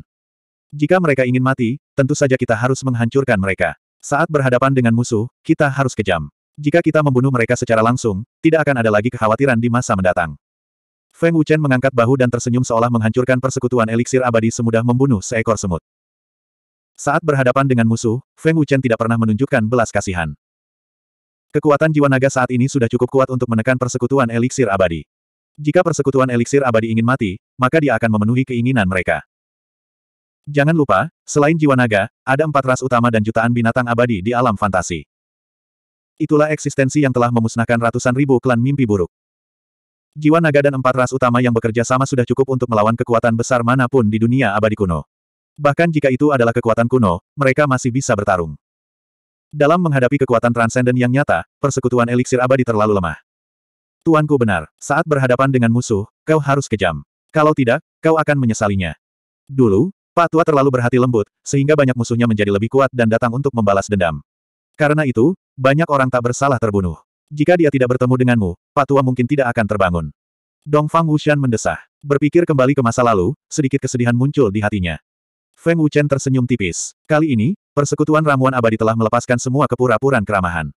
Jika mereka ingin mati, tentu saja kita harus menghancurkan mereka. Saat berhadapan dengan musuh, kita harus kejam. Jika kita membunuh mereka secara langsung, tidak akan ada lagi kekhawatiran di masa mendatang. Feng Wuchen mengangkat bahu dan tersenyum seolah menghancurkan persekutuan eliksir abadi semudah membunuh seekor semut. Saat berhadapan dengan musuh, Feng Wuchen tidak pernah menunjukkan belas kasihan. Kekuatan jiwa naga saat ini sudah cukup kuat untuk menekan persekutuan eliksir abadi. Jika persekutuan eliksir abadi ingin mati, maka dia akan memenuhi keinginan mereka. Jangan lupa, selain jiwa naga, ada empat ras utama dan jutaan binatang abadi di alam fantasi. Itulah eksistensi yang telah memusnahkan ratusan ribu klan mimpi buruk. Jiwa naga dan empat ras utama yang bekerja sama sudah cukup untuk melawan kekuatan besar manapun di dunia abadi kuno. Bahkan jika itu adalah kekuatan kuno, mereka masih bisa bertarung. Dalam menghadapi kekuatan transenden yang nyata, persekutuan eliksir abadi terlalu lemah. Tuanku benar, saat berhadapan dengan musuh, kau harus kejam. Kalau tidak, kau akan menyesalinya. Dulu, Pak Tua terlalu berhati lembut, sehingga banyak musuhnya menjadi lebih kuat dan datang untuk membalas dendam. Karena itu, banyak orang tak bersalah terbunuh. Jika dia tidak bertemu denganmu, Pak Tua mungkin tidak akan terbangun. Dong Fang Wushan mendesah. Berpikir kembali ke masa lalu, sedikit kesedihan muncul di hatinya. Feng Wuchen tersenyum tipis. Kali ini, persekutuan ramuan abadi telah melepaskan semua kepura puraan keramahan.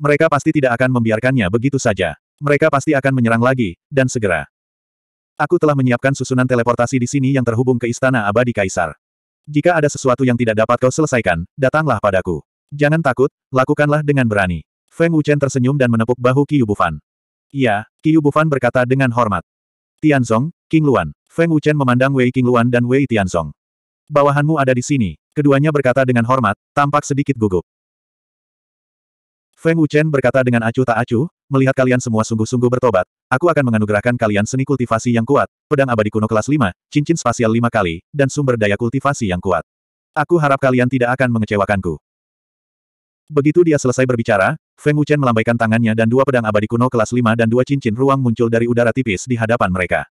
Mereka pasti tidak akan membiarkannya begitu saja. Mereka pasti akan menyerang lagi, dan segera. Aku telah menyiapkan susunan teleportasi di sini yang terhubung ke Istana Abadi Kaisar. Jika ada sesuatu yang tidak dapat kau selesaikan, datanglah padaku. Jangan takut, lakukanlah dengan berani. Feng Wuchen tersenyum dan menepuk bahu Qiyu Bufan. Iya, Qiyu Bufan berkata dengan hormat. Tianzong, King Luan. Feng Wuchen memandang Wei King Luan dan Wei Tianzong. Bawahanmu ada di sini, keduanya berkata dengan hormat, tampak sedikit gugup. Feng Wuchen berkata dengan acuh tak acuh, melihat kalian semua sungguh-sungguh bertobat, aku akan menganugerahkan kalian seni kultivasi yang kuat, pedang abadi kuno kelas 5, cincin spasial lima kali, dan sumber daya kultivasi yang kuat. Aku harap kalian tidak akan mengecewakanku. Begitu dia selesai berbicara, Feng Wuchen melambaikan tangannya dan dua pedang abadi kuno kelas 5 dan dua cincin ruang muncul dari udara tipis di hadapan mereka.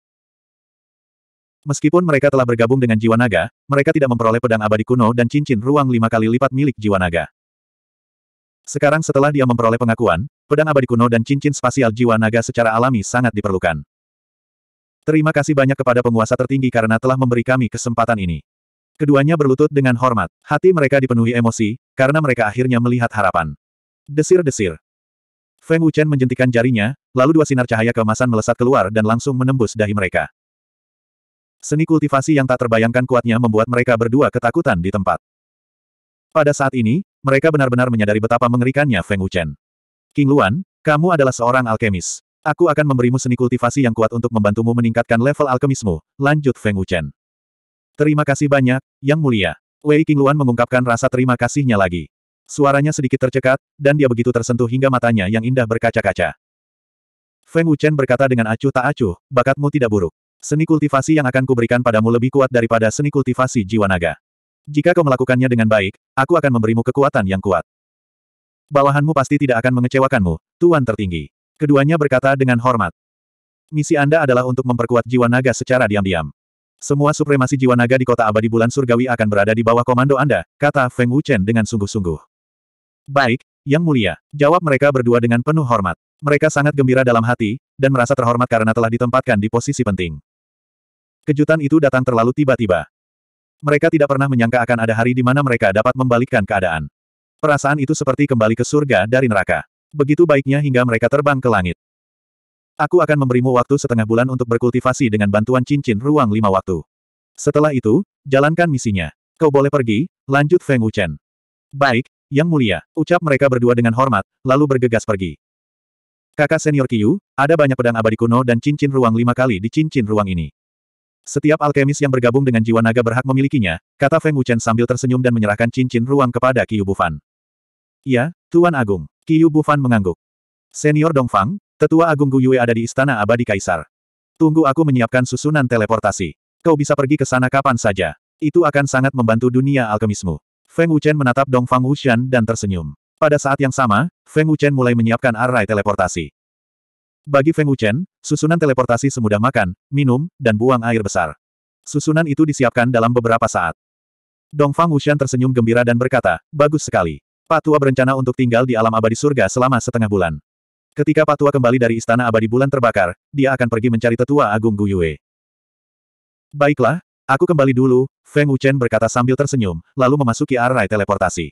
Meskipun mereka telah bergabung dengan jiwa naga, mereka tidak memperoleh pedang abadi kuno dan cincin ruang lima kali lipat milik jiwa naga. Sekarang setelah dia memperoleh pengakuan, pedang abadi kuno dan cincin spasial jiwa naga secara alami sangat diperlukan. Terima kasih banyak kepada penguasa tertinggi karena telah memberi kami kesempatan ini. Keduanya berlutut dengan hormat, hati mereka dipenuhi emosi, karena mereka akhirnya melihat harapan. Desir-desir. Feng Wuchen menjentikan jarinya, lalu dua sinar cahaya keemasan melesat keluar dan langsung menembus dahi mereka. Seni kultivasi yang tak terbayangkan kuatnya membuat mereka berdua ketakutan di tempat. Pada saat ini, mereka benar-benar menyadari betapa mengerikannya Feng Wuchen. King Luan, kamu adalah seorang alkemis. Aku akan memberimu seni kultivasi yang kuat untuk membantumu meningkatkan level alkemismu, lanjut Feng Wuchen. Terima kasih banyak, Yang Mulia. Wei King Luan mengungkapkan rasa terima kasihnya lagi. Suaranya sedikit tercekat, dan dia begitu tersentuh hingga matanya yang indah berkaca-kaca. Feng Wuchen berkata dengan acuh tak acuh, bakatmu tidak buruk. Seni kultivasi yang akan kuberikan padamu lebih kuat daripada seni kultivasi jiwa naga. Jika kau melakukannya dengan baik, aku akan memberimu kekuatan yang kuat. Bawahanmu pasti tidak akan mengecewakanmu, Tuan Tertinggi. Keduanya berkata dengan hormat. Misi Anda adalah untuk memperkuat jiwa naga secara diam-diam. Semua supremasi jiwa naga di kota abadi bulan surgawi akan berada di bawah komando Anda, kata Feng Wuchen dengan sungguh-sungguh. Baik, Yang Mulia, jawab mereka berdua dengan penuh hormat. Mereka sangat gembira dalam hati, dan merasa terhormat karena telah ditempatkan di posisi penting. Kejutan itu datang terlalu tiba-tiba. Mereka tidak pernah menyangka akan ada hari di mana mereka dapat membalikkan keadaan. Perasaan itu seperti kembali ke surga dari neraka. Begitu baiknya hingga mereka terbang ke langit. Aku akan memberimu waktu setengah bulan untuk berkultivasi dengan bantuan cincin ruang lima waktu. Setelah itu, jalankan misinya. Kau boleh pergi, lanjut Feng Wuchen. Baik, Yang Mulia, ucap mereka berdua dengan hormat, lalu bergegas pergi. Kakak senior Kiyu, ada banyak pedang abadi kuno dan cincin ruang lima kali di cincin ruang ini. Setiap alkemis yang bergabung dengan jiwa naga berhak memilikinya, kata Feng Wuchen sambil tersenyum dan menyerahkan cincin ruang kepada Qiyu Bufan. Ya, Tuan Agung. Qiyu Bufan mengangguk. Senior Dongfang, tetua Agung Guyue ada di Istana Abadi Kaisar. Tunggu aku menyiapkan susunan teleportasi. Kau bisa pergi ke sana kapan saja. Itu akan sangat membantu dunia alkemismu. Feng Wuchen menatap Dongfang Wushan dan tersenyum. Pada saat yang sama, Feng Wuchen mulai menyiapkan array teleportasi. Bagi Feng Wuchen, susunan teleportasi semudah makan, minum, dan buang air besar. Susunan itu disiapkan dalam beberapa saat. Dongfang Wuxian tersenyum gembira dan berkata, bagus sekali. Patua berencana untuk tinggal di alam abadi surga selama setengah bulan. Ketika Patua kembali dari istana abadi bulan terbakar, dia akan pergi mencari tetua agung Guyue. Baiklah, aku kembali dulu, Feng Wuchen berkata sambil tersenyum, lalu memasuki arai teleportasi.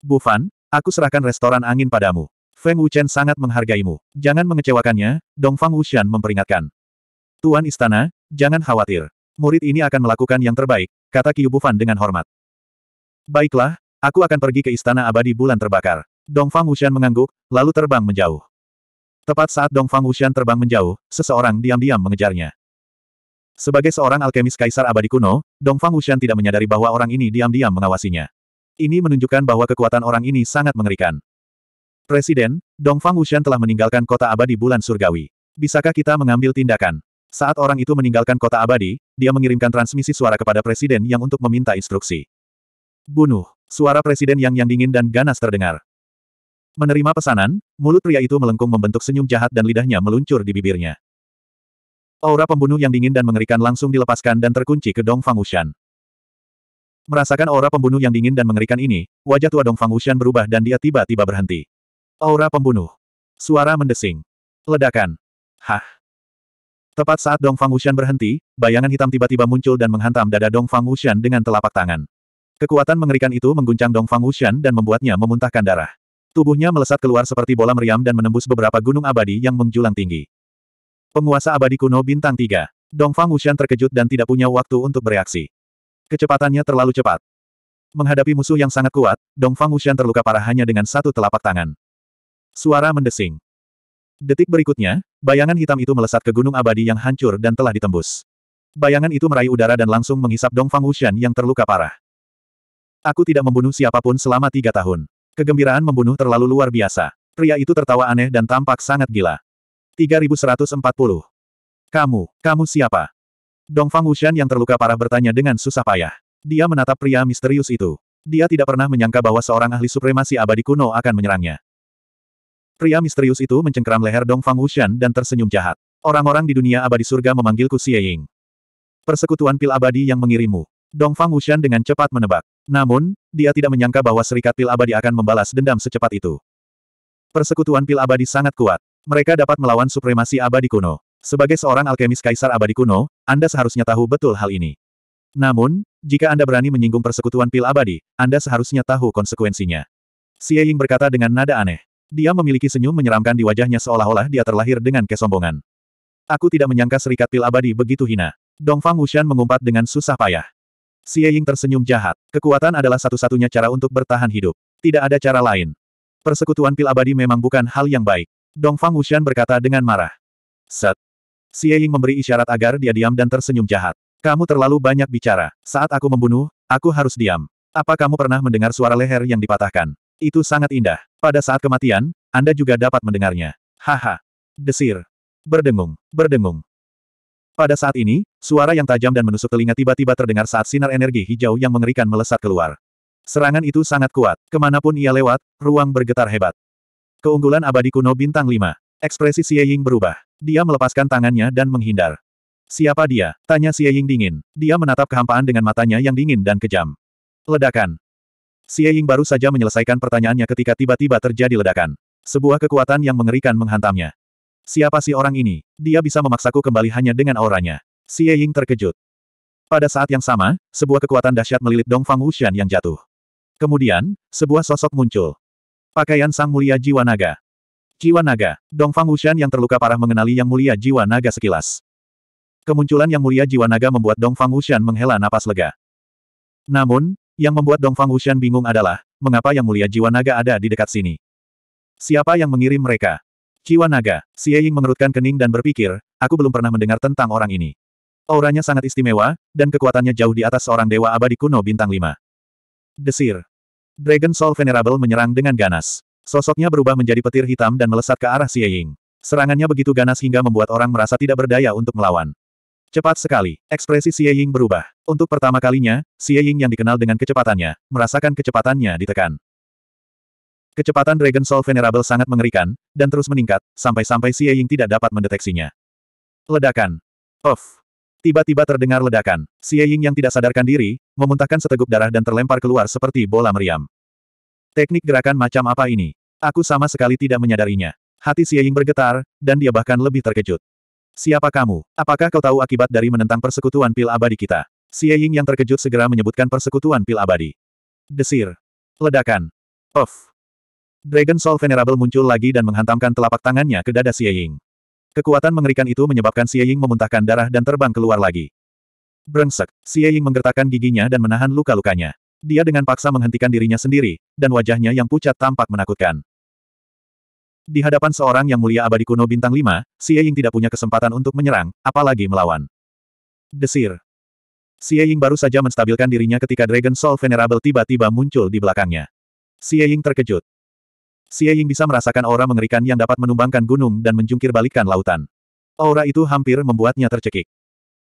Bufan, aku serahkan restoran angin padamu. Feng Wuchen sangat menghargaimu. Jangan mengecewakannya, Dong Fang Wuxian memperingatkan. Tuan Istana, jangan khawatir. Murid ini akan melakukan yang terbaik, kata Qiu Bufan dengan hormat. Baiklah, aku akan pergi ke Istana Abadi Bulan Terbakar. Dong Fang Wuxian mengangguk, lalu terbang menjauh. Tepat saat Dong Fang Wuxian terbang menjauh, seseorang diam-diam mengejarnya. Sebagai seorang alkemis kaisar abadi kuno, Dong Fang Wuxian tidak menyadari bahwa orang ini diam-diam mengawasinya. Ini menunjukkan bahwa kekuatan orang ini sangat mengerikan. Presiden, Dongfang Wushan telah meninggalkan kota abadi bulan surgawi. Bisakah kita mengambil tindakan? Saat orang itu meninggalkan kota abadi, dia mengirimkan transmisi suara kepada Presiden Yang untuk meminta instruksi. Bunuh. Suara Presiden Yang yang dingin dan ganas terdengar. Menerima pesanan, mulut pria itu melengkung membentuk senyum jahat dan lidahnya meluncur di bibirnya. Aura pembunuh yang dingin dan mengerikan langsung dilepaskan dan terkunci ke Dong Fang Wuxian. Merasakan aura pembunuh yang dingin dan mengerikan ini, wajah tua Dong Fang Wuxian berubah dan dia tiba-tiba berhenti. Aura pembunuh. Suara mendesing. Ledakan. Hah. Tepat saat Dong Fang Wushan berhenti, bayangan hitam tiba-tiba muncul dan menghantam dada Dong Fang Wushan dengan telapak tangan. Kekuatan mengerikan itu mengguncang Dong Fang Wushan dan membuatnya memuntahkan darah. Tubuhnya melesat keluar seperti bola meriam dan menembus beberapa gunung abadi yang menjulang tinggi. Penguasa abadi kuno bintang 3. Fang Wushan terkejut dan tidak punya waktu untuk bereaksi. Kecepatannya terlalu cepat. Menghadapi musuh yang sangat kuat, Dong Fang Wushan terluka parah hanya dengan satu telapak tangan. Suara mendesing. Detik berikutnya, bayangan hitam itu melesat ke gunung abadi yang hancur dan telah ditembus. Bayangan itu meraih udara dan langsung menghisap Dong Fang Wuxian yang terluka parah. Aku tidak membunuh siapapun selama tiga tahun. Kegembiraan membunuh terlalu luar biasa. Pria itu tertawa aneh dan tampak sangat gila. 3140. Kamu, kamu siapa? Dong Fang Wuxian yang terluka parah bertanya dengan susah payah. Dia menatap pria misterius itu. Dia tidak pernah menyangka bahwa seorang ahli supremasi abadi kuno akan menyerangnya. Pria misterius itu mencengkeram leher Dong Fang Wushan dan tersenyum jahat. Orang-orang di dunia abadi surga memanggilku Xie Ying. Persekutuan pil abadi yang mengirimu. Dong Fang Wushan dengan cepat menebak. Namun, dia tidak menyangka bahwa serikat pil abadi akan membalas dendam secepat itu. Persekutuan pil abadi sangat kuat. Mereka dapat melawan supremasi abadi kuno. Sebagai seorang alkemis kaisar abadi kuno, Anda seharusnya tahu betul hal ini. Namun, jika Anda berani menyinggung persekutuan pil abadi, Anda seharusnya tahu konsekuensinya. Xie Ying berkata dengan nada aneh. Dia memiliki senyum menyeramkan di wajahnya seolah-olah dia terlahir dengan kesombongan. Aku tidak menyangka serikat pil abadi begitu hina. Dongfang Wushan mengumpat dengan susah payah. Xie Ying tersenyum jahat. Kekuatan adalah satu-satunya cara untuk bertahan hidup. Tidak ada cara lain. Persekutuan pil abadi memang bukan hal yang baik. Dongfang Wushan berkata dengan marah. Set. Xie Ying memberi isyarat agar dia diam dan tersenyum jahat. Kamu terlalu banyak bicara. Saat aku membunuh, aku harus diam. Apa kamu pernah mendengar suara leher yang dipatahkan? Itu sangat indah. Pada saat kematian, Anda juga dapat mendengarnya. Haha. Desir. Berdengung. Berdengung. Pada saat ini, suara yang tajam dan menusuk telinga tiba-tiba terdengar saat sinar energi hijau yang mengerikan melesat keluar. Serangan itu sangat kuat. Kemanapun ia lewat, ruang bergetar hebat. Keunggulan abadi kuno bintang 5. Ekspresi Xie Ying berubah. Dia melepaskan tangannya dan menghindar. Siapa dia? Tanya Xie Ying dingin. Dia menatap kehampaan dengan matanya yang dingin dan kejam. Ledakan. Xie Ying baru saja menyelesaikan pertanyaannya ketika tiba-tiba terjadi ledakan. Sebuah kekuatan yang mengerikan menghantamnya. Siapa sih orang ini? Dia bisa memaksaku kembali hanya dengan auranya. Xie Ying terkejut. Pada saat yang sama, sebuah kekuatan dahsyat melilit Dong Fang Wuxian yang jatuh. Kemudian, sebuah sosok muncul. Pakaian Sang Mulia Jiwa Naga. Jiwa Naga, Dong Fang Wuxian yang terluka parah mengenali Yang Mulia Jiwa Naga sekilas. Kemunculan Yang Mulia Jiwa Naga membuat Dong Fang Wuxian menghela napas lega. Namun, yang membuat Dong Fang Wuxian bingung adalah, mengapa Yang Mulia Jiwa Naga ada di dekat sini? Siapa yang mengirim mereka? Jiwa Naga, Xie Ying mengerutkan kening dan berpikir, aku belum pernah mendengar tentang orang ini. Auranya sangat istimewa, dan kekuatannya jauh di atas seorang dewa abadi kuno bintang lima. Desir. Dragon Soul Venerable menyerang dengan ganas. Sosoknya berubah menjadi petir hitam dan melesat ke arah Xie Ying. Serangannya begitu ganas hingga membuat orang merasa tidak berdaya untuk melawan. Cepat sekali, ekspresi Xie Ying berubah. Untuk pertama kalinya, Xie Ying yang dikenal dengan kecepatannya, merasakan kecepatannya ditekan. Kecepatan Dragon Soul Venerable sangat mengerikan, dan terus meningkat, sampai-sampai Xie Ying tidak dapat mendeteksinya. Ledakan. Of. Tiba-tiba terdengar ledakan. Xie Ying yang tidak sadarkan diri, memuntahkan seteguk darah dan terlempar keluar seperti bola meriam. Teknik gerakan macam apa ini? Aku sama sekali tidak menyadarinya. Hati Xie Ying bergetar, dan dia bahkan lebih terkejut. Siapa kamu? Apakah kau tahu akibat dari menentang persekutuan pil abadi kita? Xie Ying yang terkejut segera menyebutkan persekutuan pil abadi. Desir. Ledakan. Off. Dragon Soul Venerable muncul lagi dan menghantamkan telapak tangannya ke dada Xie Ying. Kekuatan mengerikan itu menyebabkan Xie Ying memuntahkan darah dan terbang keluar lagi. Brengsek, Xie Ying menggertakkan giginya dan menahan luka-lukanya. Dia dengan paksa menghentikan dirinya sendiri, dan wajahnya yang pucat tampak menakutkan. Di hadapan seorang yang mulia abadi kuno bintang 5, Xie Ying tidak punya kesempatan untuk menyerang, apalagi melawan. Desir. Xie Ying baru saja menstabilkan dirinya ketika Dragon Soul Venerable tiba-tiba muncul di belakangnya. Xie Ying terkejut. Xie Ying bisa merasakan aura mengerikan yang dapat menumbangkan gunung dan menjungkir balikan lautan. Aura itu hampir membuatnya tercekik.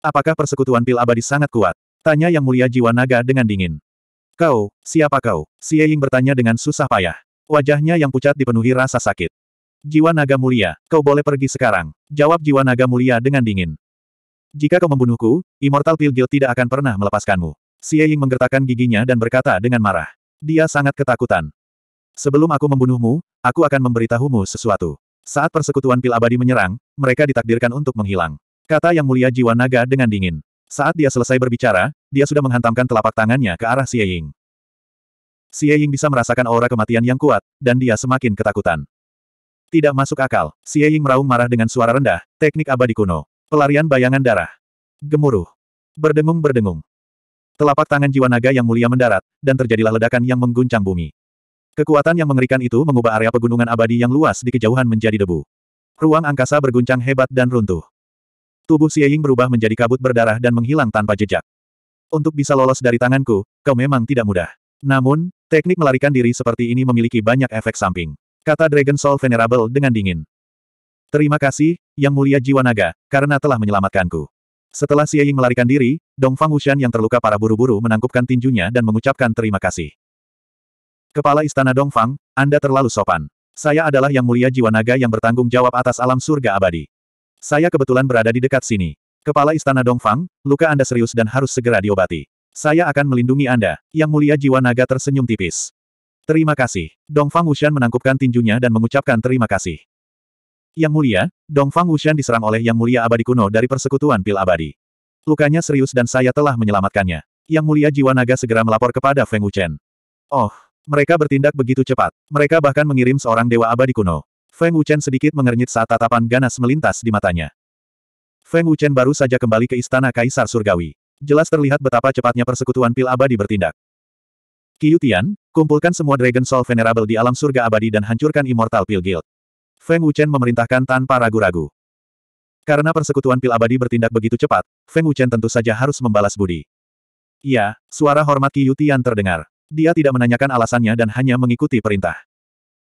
Apakah persekutuan pil abadi sangat kuat? Tanya Yang Mulia Jiwa Naga dengan dingin. Kau, siapa kau? Xie Ying bertanya dengan susah payah. Wajahnya yang pucat dipenuhi rasa sakit. Jiwa naga mulia, kau boleh pergi sekarang. Jawab jiwa naga mulia dengan dingin. Jika kau membunuhku, Immortal Pilgil tidak akan pernah melepaskanmu. Xie Ying menggertakkan giginya dan berkata dengan marah. Dia sangat ketakutan. Sebelum aku membunuhmu, aku akan memberitahumu sesuatu. Saat persekutuan pil abadi menyerang, mereka ditakdirkan untuk menghilang. Kata yang mulia jiwa naga dengan dingin. Saat dia selesai berbicara, dia sudah menghantamkan telapak tangannya ke arah Xie Ying. Xie Ying bisa merasakan aura kematian yang kuat, dan dia semakin ketakutan. Tidak masuk akal, Xie Ying meraung marah dengan suara rendah, teknik abadi kuno. Pelarian bayangan darah. Gemuruh. Berdengung-berdengung. Telapak tangan jiwa naga yang mulia mendarat, dan terjadilah ledakan yang mengguncang bumi. Kekuatan yang mengerikan itu mengubah area pegunungan abadi yang luas di kejauhan menjadi debu. Ruang angkasa berguncang hebat dan runtuh. Tubuh Xie Ying berubah menjadi kabut berdarah dan menghilang tanpa jejak. Untuk bisa lolos dari tanganku, kau memang tidak mudah. Namun, teknik melarikan diri seperti ini memiliki banyak efek samping. Kata Dragon Soul Venerable dengan dingin. Terima kasih, Yang Mulia Jiwa Naga, karena telah menyelamatkanku. Setelah Xie Ying melarikan diri, Dong Fang Wushan yang terluka parah buru-buru menangkupkan tinjunya dan mengucapkan terima kasih. Kepala Istana Dong Fang, Anda terlalu sopan. Saya adalah Yang Mulia Jiwa Naga yang bertanggung jawab atas alam surga abadi. Saya kebetulan berada di dekat sini. Kepala Istana Dong Fang, luka Anda serius dan harus segera diobati. Saya akan melindungi Anda, Yang Mulia Jiwa Naga tersenyum tipis. Terima kasih. Dongfang Wushan menangkupkan tinjunya dan mengucapkan terima kasih. Yang mulia, Dongfang Wushan diserang oleh Yang Mulia Abadi kuno dari persekutuan pil abadi. Lukanya serius dan saya telah menyelamatkannya. Yang mulia jiwa naga segera melapor kepada Feng Wuchen. Oh, mereka bertindak begitu cepat. Mereka bahkan mengirim seorang dewa abadi kuno. Feng Wuchen sedikit mengernyit saat tatapan ganas melintas di matanya. Feng Wuchen baru saja kembali ke istana Kaisar Surgawi. Jelas terlihat betapa cepatnya persekutuan pil abadi bertindak. Qiu Kumpulkan semua Dragon Soul Venerable di alam surga abadi dan hancurkan Immortal Pil Guild. Feng Wuchen memerintahkan tanpa ragu-ragu. Karena persekutuan pil abadi bertindak begitu cepat, Feng Wuchen tentu saja harus membalas budi. Iya, suara hormat Qiu Tian terdengar. Dia tidak menanyakan alasannya dan hanya mengikuti perintah.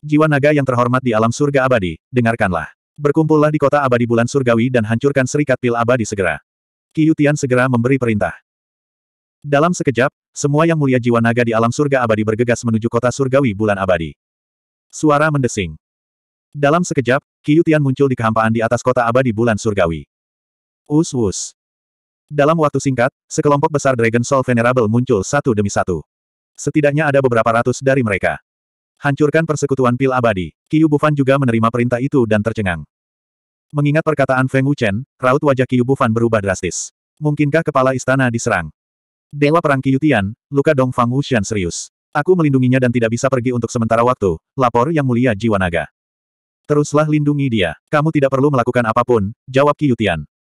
Jiwa naga yang terhormat di alam surga abadi, dengarkanlah. Berkumpullah di kota abadi bulan surgawi dan hancurkan serikat pil abadi segera. Qiu Tian segera memberi perintah. Dalam sekejap, semua yang mulia jiwa naga di alam surga abadi bergegas menuju kota surgawi bulan abadi. Suara mendesing. Dalam sekejap, Kiyutian muncul di kehampaan di atas kota abadi bulan surgawi. Us-us. Dalam waktu singkat, sekelompok besar Dragon Soul Venerable muncul satu demi satu. Setidaknya ada beberapa ratus dari mereka. Hancurkan persekutuan pil abadi. Kiyu Bufan juga menerima perintah itu dan tercengang. Mengingat perkataan Feng Wuchen, raut wajah Kiyu Bufan berubah drastis. Mungkinkah kepala istana diserang? Dewa Perang Kiyutian, luka Dong Fang Wuxian serius. Aku melindunginya dan tidak bisa pergi untuk sementara waktu, lapor yang mulia jiwa naga. Teruslah lindungi dia. Kamu tidak perlu melakukan apapun, jawab Kiyutian.